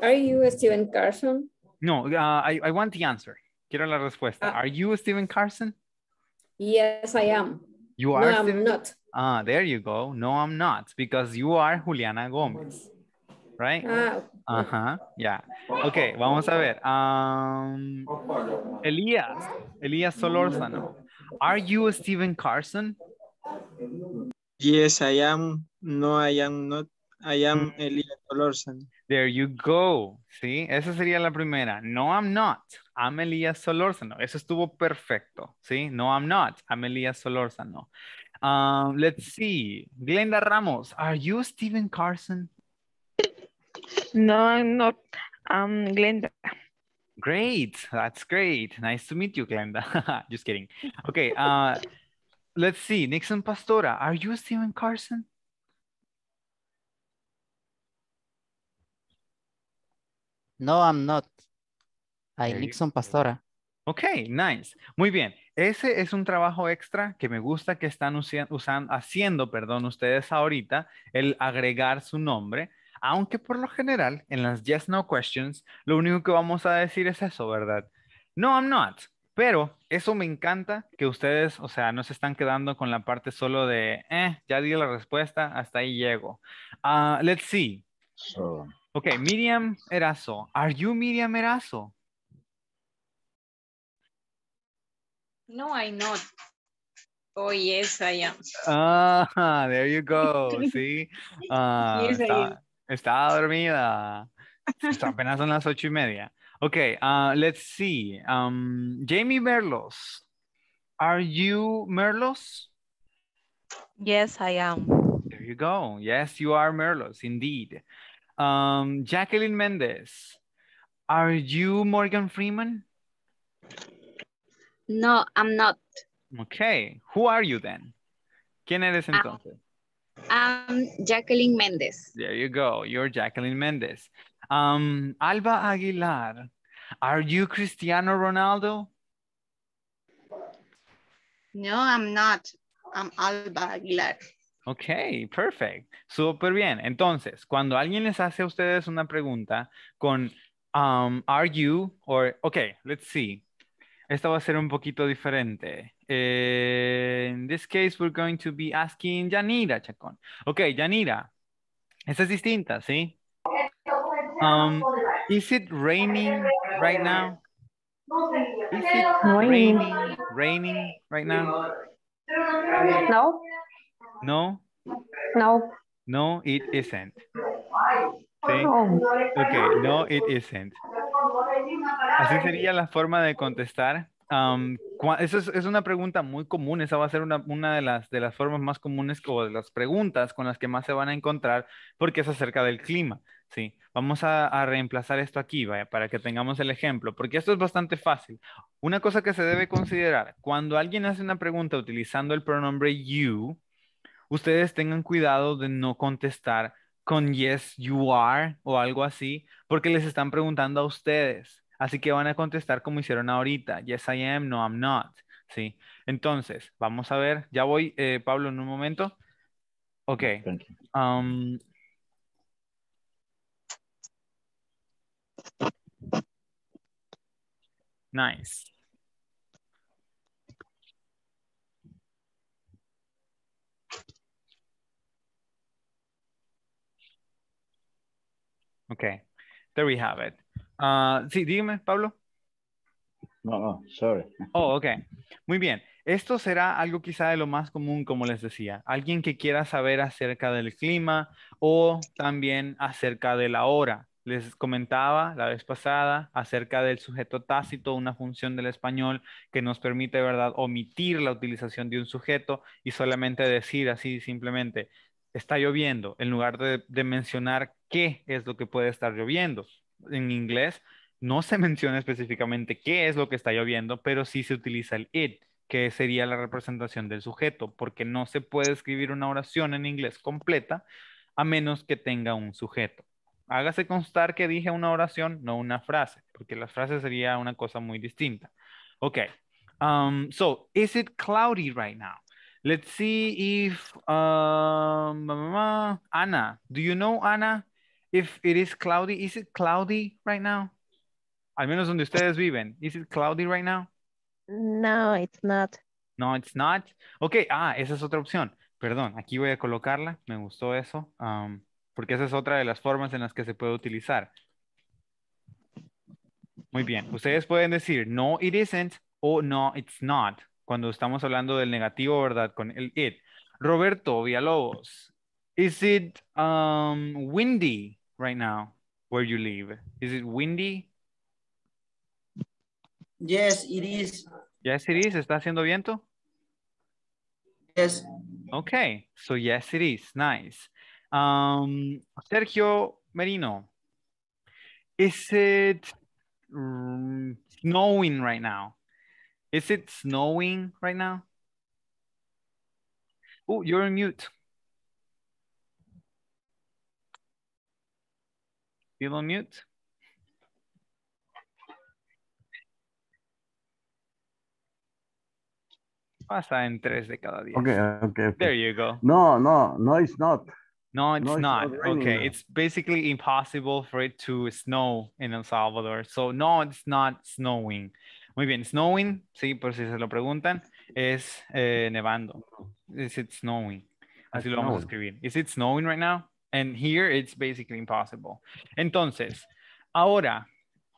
A: Are you Steven Carson? No, uh, I want the answer. Quiero la respuesta. Ah. Are you Steven Carson? Yes, I am. You are? No, I'm not. Ah, there you go. No, I'm not. Because you are Juliana Gomez. Right? Ah. Uh Ok, vamos a ver. Um, Elías. Elías Solórzano. Are you Steven Carson? Yes, I am. No, I am not. I am mm. Elías Solórzano. There you go. Sí, esa sería la primera. No, I'm not. I'm Elías Solórzano. Eso estuvo perfecto. Sí, no, I'm not. I'm Elías Solórzano. Um, let's see. Glenda Ramos, are you Steven Carson? No, I'm not. I'm Glenda. Great. That's great. Nice to meet you, Glenda. Just kidding. Okay. Uh, let's see. Nixon Pastora, are you Steven Carson? No, I'm not. I Nixon Pastora. Ok, nice. Muy bien. Ese es un trabajo extra que me gusta que están usando, haciendo perdón, ustedes ahorita, el agregar su nombre, aunque por lo general en las yes no questions lo único que vamos a decir es eso, ¿verdad? No, I'm not. Pero eso me encanta que ustedes, o sea, no se están quedando con la parte solo de, eh, ya di la respuesta, hasta ahí llego. Ah, let's see. So. Okay, Miriam Erazo. Are you Miriam Erazo? No, I'm not. Oh, yes, I am. Ah, there you go, See, Uh, ah, yes, está, estaba dormida. Está apenas son las ocho y media. Okay, uh, let's see. Um, Jamie Merlos. Are you Merlos? Yes, I am. There you go. Yes, you are Merlos, indeed. Um, Jacqueline Mendez, are you Morgan Freeman? No, I'm not. Okay, who are you then? ¿Quién eres ah, entonces? I'm Jacqueline Mendez. There you go, you're Jacqueline Mendez. Um, Alba Aguilar, are you Cristiano Ronaldo? No, I'm not. I'm Alba Aguilar. Ok, perfect. Súper bien. Entonces, cuando alguien les hace a ustedes una pregunta con um, are you or ok, let's see. Esta va a ser un poquito diferente. En in this case, we're going to be asking Yanira Chacón. Ok, Yanira, esta es distinta, ¿sí? Um, is it raining right now? Is it raining, raining right now? No. No? No. No, it isn't. ¿Sí? no, it isn't. Así sería la forma de contestar. Um, eso es, una pregunta muy común, esa va a ser una, de, las, de las formas más comunes o de las preguntas con las que más se van a encontrar porque es acerca del clima. ¿sí? Vamos a, reemplazar esto aquí para que tengamos el ejemplo, porque esto es bastante fácil. Una cosa que se debe considerar, cuando alguien hace una pregunta utilizando el pronombre you, ustedes tengan cuidado de no contestar con yes, you are o algo así, porque les están preguntando a ustedes. Así que van a contestar como hicieron ahorita, yes I am, no I'm not, ¿sí? Entonces, vamos a ver, ya voy, eh, Pablo, en un momento. Ok. Um, nice. Okay, there we have it. Ah, sí, dígame, Pablo. No, no, sorry. Oh, ok. Muy bien. Esto será algo quizá de lo más común, como les decía. Alguien que quiera saber acerca del clima o también acerca de la hora. Les comentaba la vez pasada acerca del sujeto tácito, una función del español que nos permite, ¿verdad?, omitir la utilización de un sujeto y solamente decir así simplemente, está lloviendo, en lugar de, mencionar qué es lo que puede estar lloviendo. En inglés no se menciona específicamente qué es lo que está lloviendo, pero sí se utiliza el it, que sería la representación del sujeto, porque no se puede escribir una oración en inglés completa a menos que tenga un sujeto. Hágase constar que dije una oración, no una frase, porque la frase sería una cosa muy distinta. Ok. Um, so, is it cloudy right now? Let's see if um, Anna. Do you know Anna? If it is cloudy, is it cloudy right now? Al menos donde ustedes viven. Is it cloudy right now? No, it's not. No, it's not. Ok, ah, esa es otra opción. Perdón, aquí voy a colocarla. Me gustó eso. Um, porque esa es otra de las formas en las que se puede utilizar. Muy bien. Ustedes pueden decir, no, it isn't, o no, it's not cuando estamos hablando del negativo, ¿verdad? Con el it. Roberto Villalobos, is it um, windy right now where you live? Is it windy? Yes, it is. Yes, it is. ¿Está haciendo viento? Yes. Okay, so yes, it is. Nice. Um, Sergio Merino, is it mm, snowing right now? Is it snowing right now? Oh, you're on mute. Still on mute? Pasa en tres de cada día. Okay, okay, okay. There you go. No, no, no, it's not. No, it's no, not. not okay, now. it's basically impossible for it to snow in El Salvador. So no, it's not snowing. Muy bien, snowing, sí, por si se lo preguntan, es eh, nevando. Is it snowing? Ah, Así lo vamos a escribir. Is it snowing right now? And here it's basically impossible. Entonces, ahora,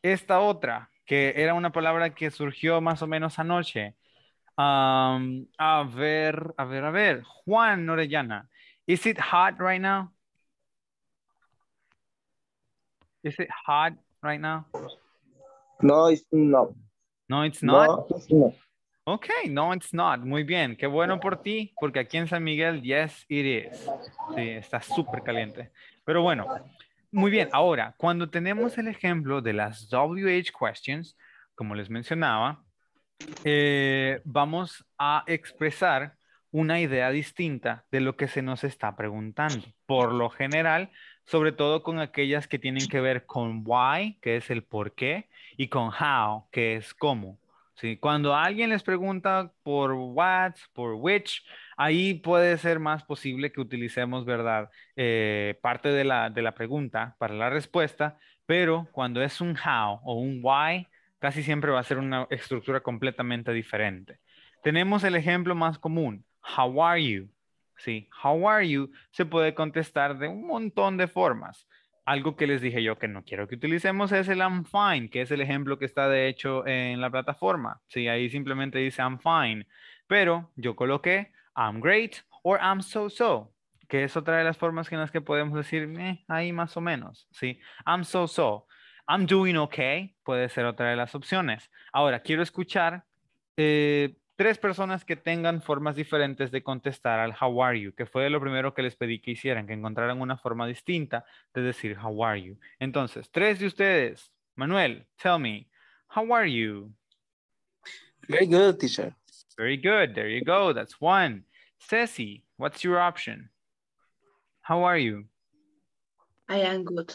A: esta otra, que era una palabra que surgió más o menos anoche. Um, a ver, a ver, a ver. Juan Orellana, is it hot right now? Is it hot right now? No, it's no. No, it's not. Ok, no, it's not. Muy bien, qué bueno por ti, porque aquí en San Miguel, yes, it is. Sí, está súper caliente. Pero bueno, muy bien. Ahora, cuando tenemos el ejemplo de las WH questions, como les mencionaba, eh, vamos a expresar una idea distinta de lo que se nos está preguntando. Por lo general, sobre todo con aquellas que tienen que ver con why, que es el por qué, y con how, que es cómo. ¿sí? Cuando alguien les pregunta por what, por which, ahí puede ser más posible que utilicemos, ¿verdad? Eh, parte de la, de la pregunta para la respuesta, pero cuando es un how o un why, casi siempre va a ser una estructura completamente diferente. Tenemos el ejemplo más común, how are you? ¿sí? How are you? Se puede contestar de un montón de formas. Algo que les dije yo que no quiero que utilicemos es el I'm fine, que es el ejemplo que está de hecho en la plataforma. Sí, ahí simplemente dice I'm fine, pero yo coloqué I'm great or I'm so so, que es otra de las formas en las que podemos decir eh, ahí más o menos. Sí, I'm so so. I'm doing okay puede ser otra de las opciones. Ahora, quiero escuchar eh, tres personas que tengan formas diferentes de contestar al how are you, que fue lo primero que les pedí que hicieran, que encontraran una forma distinta de decir how are you. Entonces, tres de ustedes. Manuel, tell me, how are you? Very good, teacher. Very good. There you go. That's one. Ceci, what's your option? How are you? I am good.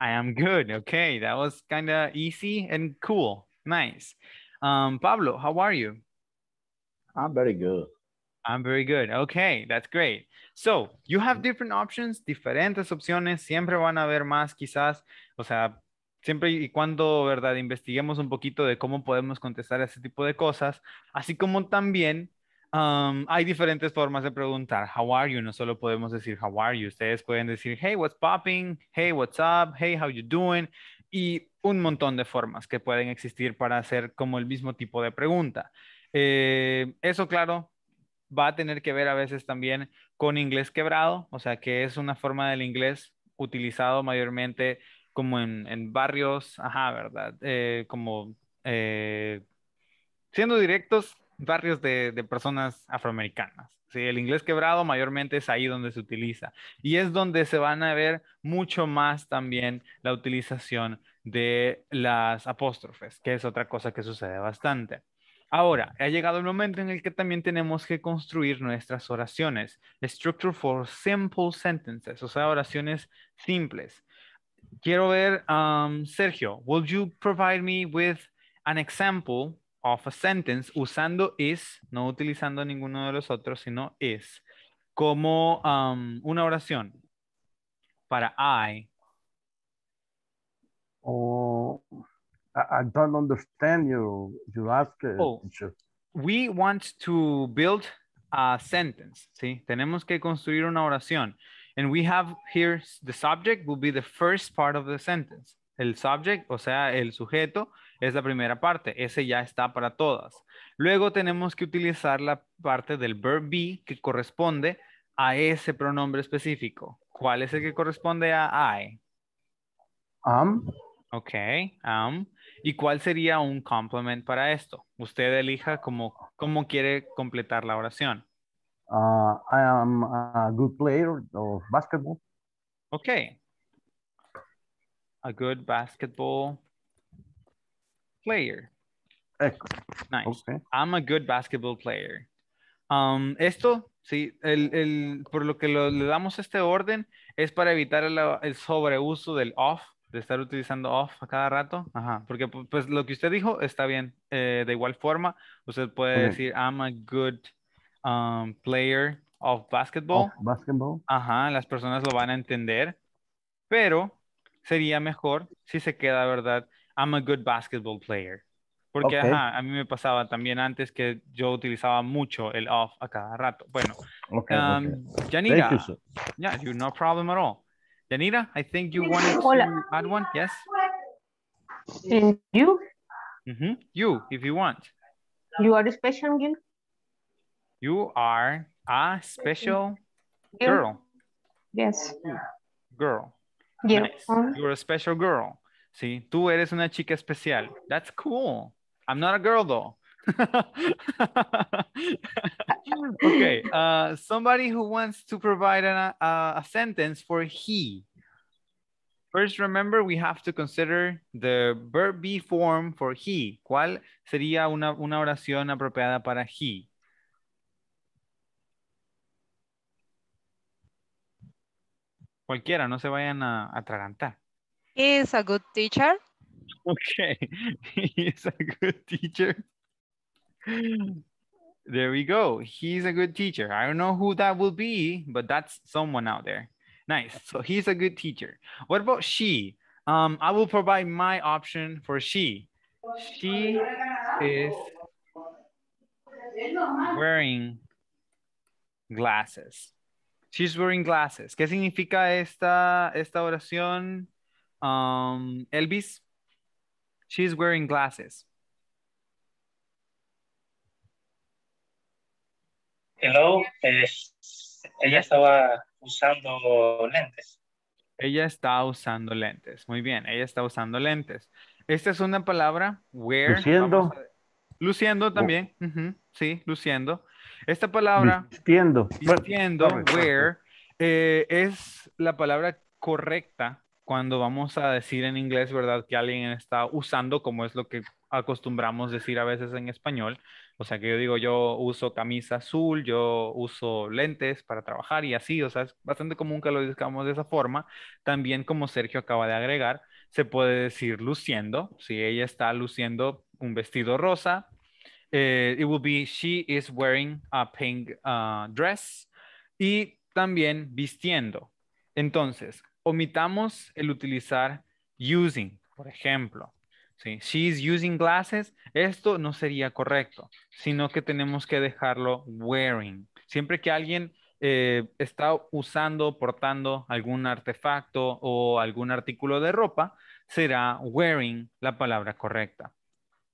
A: I am good. Okay. That was kind of easy and cool. Nice. Um, Pablo, how are you? I'm very good. I'm very good. Okay, that's great. So, you have different options, diferentes opciones, siempre van a haber más quizás, o sea, siempre y cuando, ¿verdad? Investiguemos un poquito de cómo podemos contestar ese tipo de cosas, así como también um, hay diferentes formas de preguntar, how are you? No solo podemos decir, how are you? Ustedes pueden decir, hey, what's popping? Hey, what's up? Hey, how you doing? Y un montón de formas que pueden existir para hacer como el mismo tipo de pregunta. Eh, eso, claro, va a tener que ver a veces también con inglés quebrado, o sea, que es una forma del inglés utilizado mayormente como en, en barrios, ajá, ¿verdad? Eh, como, eh, siendo directos, barrios de, de personas afroamericanas. El inglés quebrado mayormente es ahí donde se utiliza y es donde se van a ver mucho más también la utilización de las apóstrofes, que es otra cosa que sucede bastante. Ahora, ha llegado el momento en el que también tenemos que construir nuestras oraciones. Structure for simple sentences, o sea, oraciones simples. Quiero ver, um, Sergio, will you provide me with an example of a sentence usando is, no utilizando ninguno de los otros, sino is, como um, una oración para I. o... Oh. I, don't understand you. You ask. Oh, we want to build a sentence. Sí, tenemos que construir una oración. And we have here the subject will be the first part of the sentence. El subject, o sea, el sujeto, es la primera parte. Ese ya está para todas. Luego tenemos que utilizar la parte del verb be que corresponde a ese pronombre específico. ¿Cuál es el que corresponde a I? Am. Ok, am. ¿Y cuál sería un complement para esto? Usted elija cómo, cómo quiere completar la oración. Ah, I am a good player of basketball. Okay. A good basketball player. Nice. I'm a good basketball player. Um, esto, sí, por lo que le damos este orden es para evitar el sobreuso del off de estar utilizando off a cada rato. Ajá, porque pues lo que usted dijo está bien. Eh, de igual forma, usted puede decir, I'm a good um, player of basketball. basketball. Ajá, las personas lo van a entender, pero sería mejor si se queda, ¿verdad? I'm a good basketball player. Porque ajá, a mí me pasaba también antes que yo utilizaba mucho el off a cada rato. Bueno, okay, um, hay yeah, you, no problem at all. Danita, I think you wanted Hola. to add one, yes? And you? Mm -hmm. You, if you want. You are special girl. You are a special girl. girl. Yes. Girl. Yes. Nice. You're a special girl. See, tú eres una chica especial. That's cool. I'm not a girl though. okay, uh, somebody who wants to provide uh, a sentence for he. First, remember, we have to consider the verb be form for he. ¿Cuál sería una, una oración apropiada para he? Cualquiera, no se vayan a, a atragantar. He is a good teacher. Okay, he is a good teacher. there we go. He's a good teacher. I don't know who that will be, but that's someone out there. Nice. So he's a good teacher. What about she? Um, I will provide my option for she. She is wearing glasses. She's wearing glasses. ¿Qué significa esta, esta oración, um, Elvis? She's wearing glasses. Hello, ella estaba usando lentes. Ella está usando lentes. Muy bien, ella está usando lentes. Esta es una palabra, wear Luciendo. Luciendo también. Sí, luciendo. Esta palabra. Vistiendo. Vistiendo, where, eh, es la palabra correcta cuando vamos a decir en inglés, ¿verdad? Que alguien está usando, como es lo que acostumbramos decir a veces en español, o sea, que yo digo, yo uso camisa azul, yo uso lentes para trabajar y así, o sea, es bastante común que lo digamos de esa forma. También, como Sergio acaba de agregar, se puede decir luciendo, si ella está luciendo un vestido rosa, eh, it will be she is wearing a pink ah, dress y también vistiendo. Entonces, omitamos el utilizar using, por ejemplo. She's using glasses, esto no sería correcto, sino que tenemos que dejarlo wearing. Siempre que alguien eh, está usando, portando algún artefacto o algún artículo de ropa, será wearing la palabra correcta.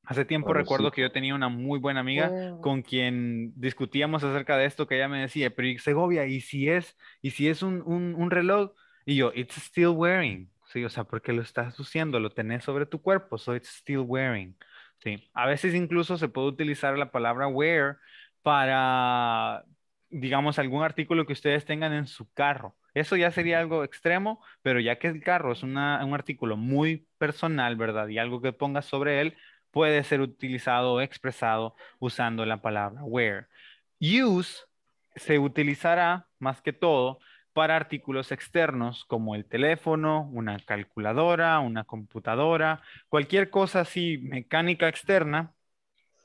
A: Hace tiempo oh, recuerdo que yo tenía una muy buena amiga oh. con quien discutíamos acerca de esto que ella me decía, pero Segovia, ¿y si es, y si es un, un reloj? Y yo, it's still wearing. ¿sí? O sea, porque lo estás usando, lo tenés sobre tu cuerpo, so it's still wearing, ¿sí? A veces incluso se puede utilizar la palabra wear para, digamos, algún artículo que ustedes tengan en su carro. Eso ya sería algo extremo, pero ya que el carro es un artículo muy personal, ¿verdad? Y algo que pongas sobre él puede ser utilizado o expresado usando la palabra wear. Use se utilizará más que todo para artículos externos como el teléfono, una calculadora, una computadora, cualquier cosa así mecánica externa,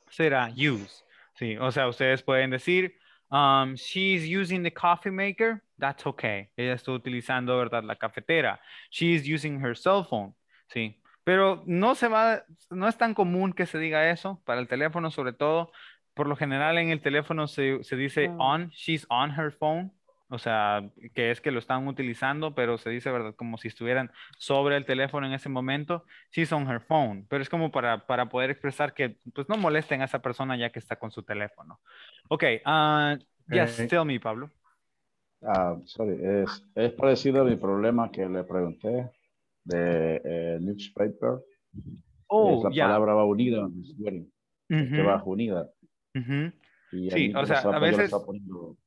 A: será use. Sí, o sea, ustedes pueden decir, um, she's using the coffee maker, that's okay. Ella está utilizando, ¿verdad? La cafetera. She's using her cell phone, sí. Pero no se va, no es tan común que se diga eso para el teléfono sobre todo. Por lo general en el teléfono se, dice on, she's on her phone, o sea, que es que lo están utilizando, pero se dice, ¿verdad? Como si estuvieran sobre el teléfono en ese momento. She's on her phone, pero es como para, para poder expresar que pues no molesten a esa persona ya que está con su teléfono. Ok, uh, yes, tell me, Pablo. Ah, sorry, es, es, parecido a mi problema que le pregunté de eh, newspaper. Oh, la palabra va unida, mm -hmm. que va unida. Mm sí, o sea, a veces,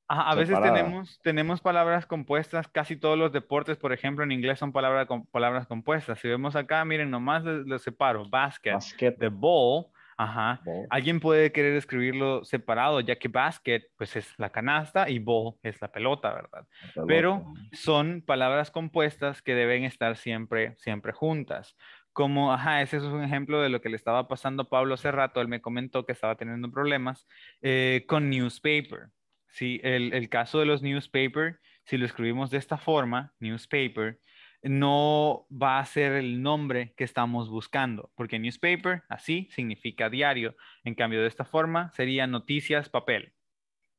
A: a veces tenemos, tenemos palabras compuestas, casi todos los deportes, por ejemplo, en inglés son palabras compuestas. Si vemos acá, miren, nomás lo separo, basket, basket, the ball, ajá. Alguien puede querer escribirlo separado, ya que basket, pues es la canasta y ball es la pelota, ¿verdad? Pero son palabras compuestas que deben estar siempre, siempre juntas como, ajá, ese es un ejemplo de lo que le estaba pasando a Pablo hace rato, él me comentó que estaba teniendo problemas eh, con newspaper. Sí, el, caso de los newspaper, si lo escribimos de esta forma, newspaper, no va a ser el nombre que estamos buscando, porque newspaper así significa diario. En cambio, de esta forma sería noticias papel.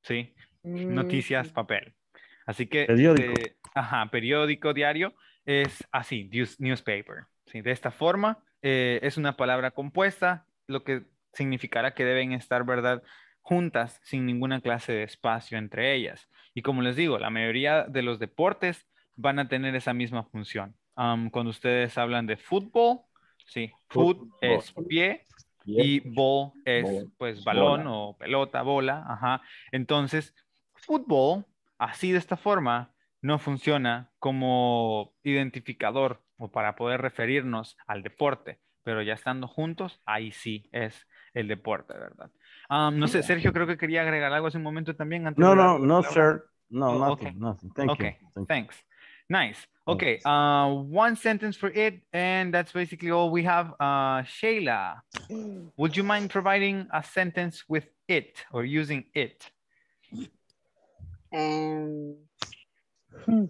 A: ¿Sí? Mm. Noticias papel. Así que... Periódico. Eh, ajá, periódico diario es así, newspaper. De esta forma, eh, es una palabra compuesta, lo que significará que deben estar, ¿verdad? juntas sin ninguna clase de espacio entre ellas. Y como les digo, la mayoría de los deportes van a tener esa misma función. cuando ustedes hablan de fútbol, sí, foot es pie y ball es pues balón o pelota, bola, ajá. Entonces, fútbol, así de esta forma, no funciona como identificador o para poder referirnos al deporte, pero ya estando juntos, ahí sí es el deporte, ¿verdad? Ah, no sé, Sergio, creo que quería agregar algo hace un momento también. no, no, no, sir. No, oh, nothing, nothing. Thank okay. you. Thanks. Nice. Okay, uh, one sentence for it, and that's basically all we have. Uh, Shayla, would you mind providing a sentence with it or using it? Um, hmm.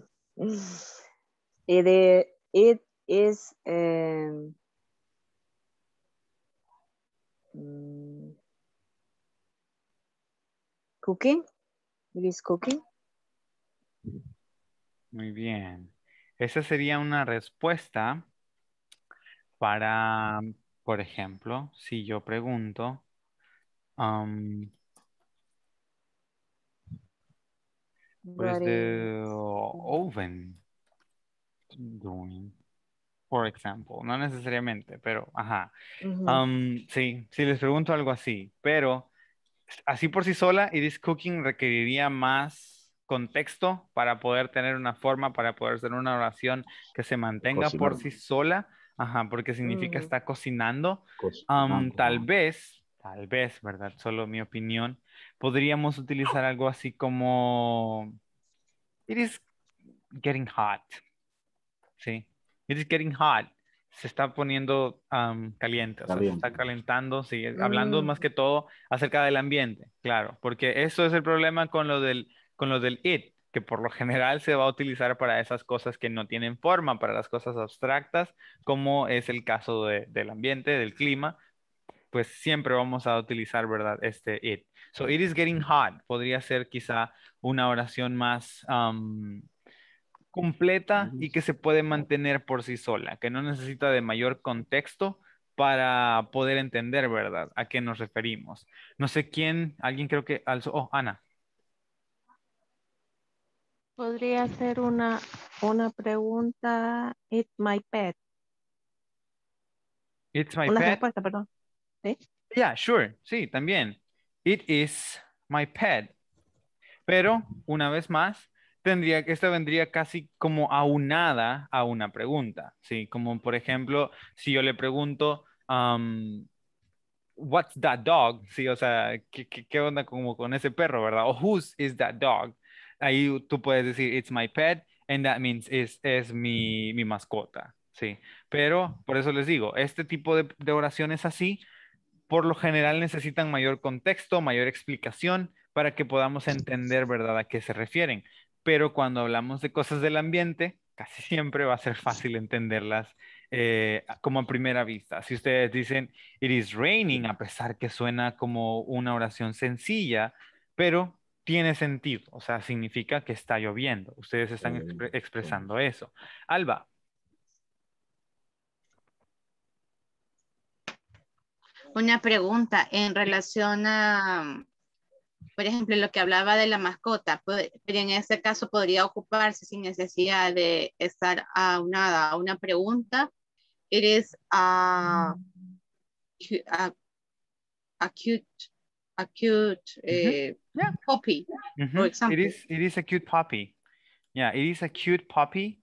A: it it is um, cooking. cooking. Muy bien. Esa sería una respuesta para, por ejemplo, si yo pregunto, um, oven? doing. Por ejemplo, no necesariamente, pero ajá. sí, si sí, les pregunto algo así, pero así por sí sola, it is cooking requeriría más contexto para poder tener una forma, para poder hacer una oración que se mantenga por sí sola, ajá, porque significa mm. está cocinando. tal vez, tal vez, ¿verdad? Solo mi opinión, podríamos utilizar algo así como, it is getting hot, Sí. It is getting hot. Se está poniendo um, caliente, o sea, se está calentando, sí, hablando mm. más que todo acerca del ambiente, claro, porque eso es el problema con lo del, con lo del it, que por lo general se va a utilizar para esas cosas que no tienen forma, para las cosas abstractas, como es el caso de, del ambiente, del clima, pues siempre vamos a utilizar, ¿verdad? Este it. So it is getting hot podría ser quizá una oración más um, completa y que se puede mantener por sí sola, que no necesita de mayor contexto para poder entender, ¿verdad? A qué nos referimos. No sé quién, alguien creo que... oh, Ana. Podría hacer una, una pregunta, it's my pet. It's my una pet. respuesta, perdón. ¿Sí? Yeah, sure. Sí, también. It is my pet. Pero, una vez más, tendría que esta vendría casi como aunada a una pregunta, ¿sí? Como por ejemplo, si yo le pregunto, um, what's that dog? Sí, o sea, ¿qué, onda como con ese perro, verdad? O whose is that dog? Ahí tú puedes decir, it's my pet, and that means es, es mi, mi mascota, ¿sí? Pero por eso les digo, este tipo de, de oraciones así, por lo general necesitan mayor contexto, mayor explicación para que podamos entender, ¿verdad?, a qué se refieren pero cuando hablamos de cosas del ambiente, casi siempre va a ser fácil entenderlas eh, como a primera vista. Si ustedes dicen, it is raining, a pesar que suena como una oración sencilla, pero tiene sentido, o sea, significa que está lloviendo. Ustedes están expresando eso. Alba. Una pregunta en relación a, por ejemplo, lo que hablaba de la mascota, pero en ese caso podría ocuparse sin necesidad de estar aunada a una pregunta. It is ah, a, a, cute, a eh, puppy, for example. It is, it is a cute puppy. Yeah, it is a cute puppy.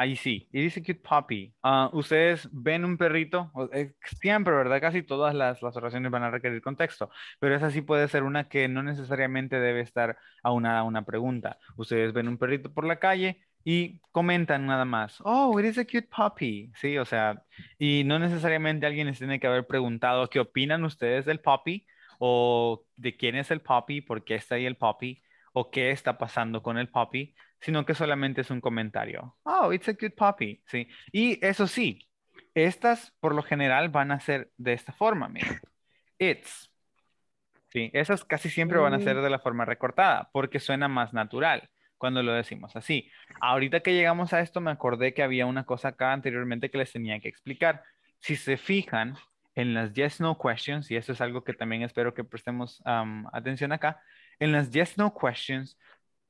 A: Ahí sí, it is a cute puppy. Ah, ustedes ven un perrito, eh, siempre, ¿verdad? Casi todas las, oraciones van a requerir contexto, pero esa sí puede ser una que no necesariamente debe estar aunada a una pregunta. Ustedes ven un perrito por la calle y comentan nada más, oh, it is a cute puppy, sí, o sea, y no necesariamente alguien les tiene que haber preguntado qué opinan ustedes del puppy o de quién es el puppy, por qué está ahí el puppy o qué está pasando con el puppy sino que solamente es un comentario. Oh, it's a cute puppy, ¿sí? Y eso sí, estas por lo general van a ser de esta forma, It's. Sí, esas casi siempre van a ser mm. de la forma recortada porque suena más natural cuando lo decimos así. Ahorita que llegamos a esto me acordé que había una cosa acá anteriormente que les tenía que explicar. Si se fijan en las yes no questions, y eso es algo que también espero que prestemos atención acá, en las yes no questions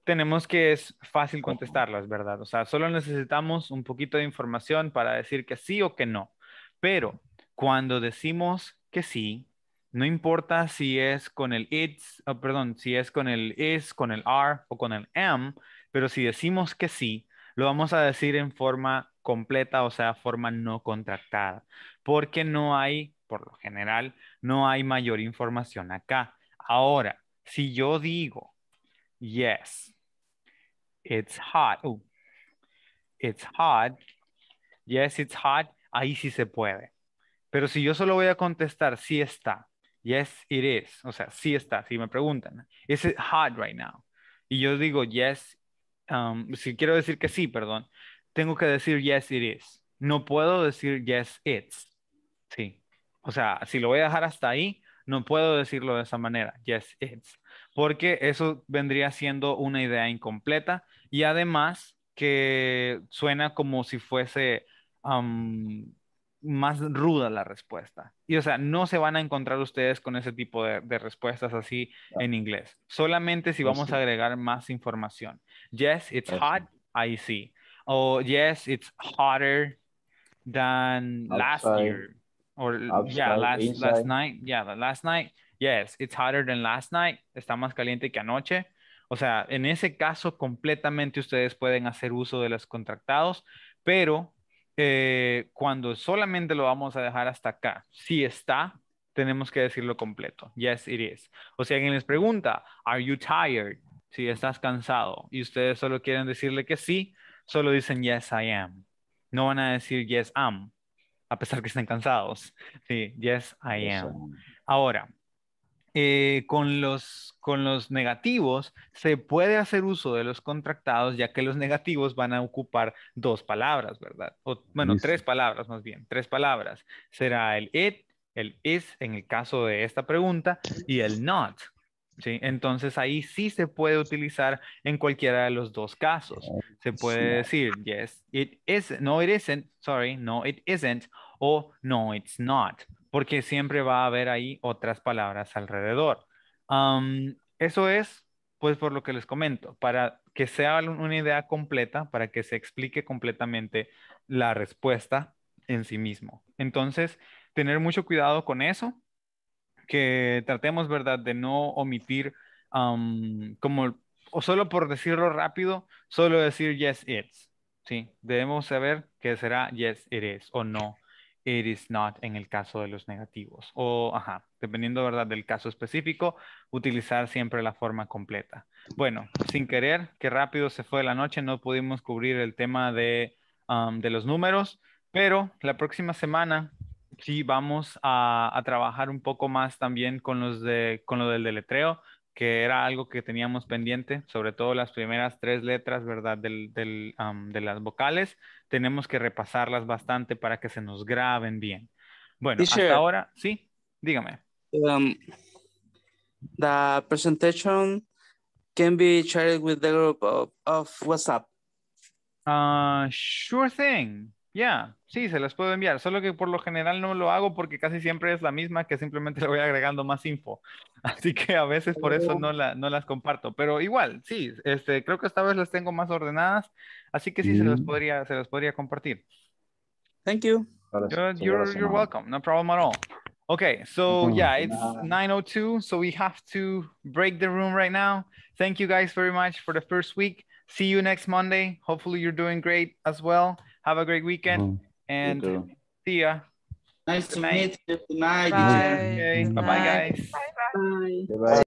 A: tenemos que es fácil contestarlas, ¿verdad? O sea, solo necesitamos un poquito de información para decir que sí o que no. Pero cuando decimos que sí, no importa si es con el it, oh, perdón, si es con el is, con el are o con el am, pero si decimos que sí, lo vamos a decir en forma completa, o sea, forma no contractada, porque no hay, por lo general, no hay mayor información acá. Ahora, si yo digo yes, It's hot. it's hot. Yes, it's hot. Ahí sí se puede. Pero si yo solo voy a contestar, sí está. Yes, it is. O sea, sí está. Si me preguntan, is it hot right now? Y yo digo, yes. Um, si quiero decir que sí, perdón, tengo que decir yes, it is. No puedo decir yes, it's. Sí. O sea, si lo voy a dejar hasta ahí, no puedo decirlo de esa manera. Yes, it's porque eso vendría siendo una idea incompleta y además que suena como si fuese más ruda la respuesta. Y o sea, no se van a encontrar ustedes con ese tipo de, respuestas así en inglés. Solamente si pues vamos a agregar más información. Yes, it's hot, I see. O yes, it's hotter than last year. Or yeah, last, last night. Yeah, last night yes, it's hotter than last night, está más caliente que anoche. O sea, en ese caso completamente ustedes pueden hacer uso de los contractados, pero eh, cuando solamente lo vamos a dejar hasta acá, si está, tenemos que decirlo completo. Yes, it is. O si alguien les pregunta, are you tired? Si estás cansado y ustedes solo quieren decirle que sí, solo dicen yes, I am. No van a decir yes, am, a pesar que estén cansados. Sí, yes, I am. Ahora, eh, con, los, con los negativos se puede hacer uso de los contractados, ya que los negativos van a ocupar dos palabras, ¿verdad? O, bueno, tres palabras más bien, tres palabras. Será el it, el is en el caso de esta pregunta y el not. Entonces ahí sí se puede utilizar en cualquiera de los dos casos. Se puede decir, yes, it is, no, it isn't, sorry, no, it isn't, o no, it's not porque siempre va a haber ahí otras palabras alrededor. eso es, pues, por lo que les comento, para que sea una idea completa, para que se explique completamente la respuesta en sí mismo. Entonces, tener mucho cuidado con eso, que tratemos, ¿verdad?, de no omitir como, o solo por decirlo rápido, solo decir yes, it's. Sí, debemos saber qué será yes, it is o no, it is not en el caso de los negativos. O, ajá, dependiendo, ¿verdad?, del caso específico, utilizar siempre la forma completa. Bueno, sin querer, que rápido se fue la noche, no pudimos cubrir el tema de, de los números, pero la próxima semana sí vamos a, a, trabajar un poco más también con, los de, con lo del deletreo, que era algo que teníamos pendiente, sobre todo las primeras tres letras, ¿verdad? Del, de las vocales, tenemos que repasarlas bastante para que se nos graben bien. Bueno, hasta ahora, sí, dígame. La um, presentación presentation can be shared with the group of, WhatsApp. Uh, sure thing. Ya, sí, se las puedo enviar, solo que por lo general no lo hago porque casi siempre es la misma que simplemente le voy agregando más info. Así que a veces por eso oh. no, no las comparto, pero igual, sí, este, creo que esta vez las tengo más ordenadas, así que sí, se, las mm. podría, se podría compartir. Thank you. You're, you're welcome, no problem at all. Okay, so yeah, it's 9.02, so we have to break the room right now. Thank you guys very much for the first week. See you next Monday. Hopefully you're doing great as well. Have a great weekend mm -hmm. and see ya. Nice to meet you. tonight. Bye. Okay. Bye. Bye, bye guys. Bye. Bye. Bye.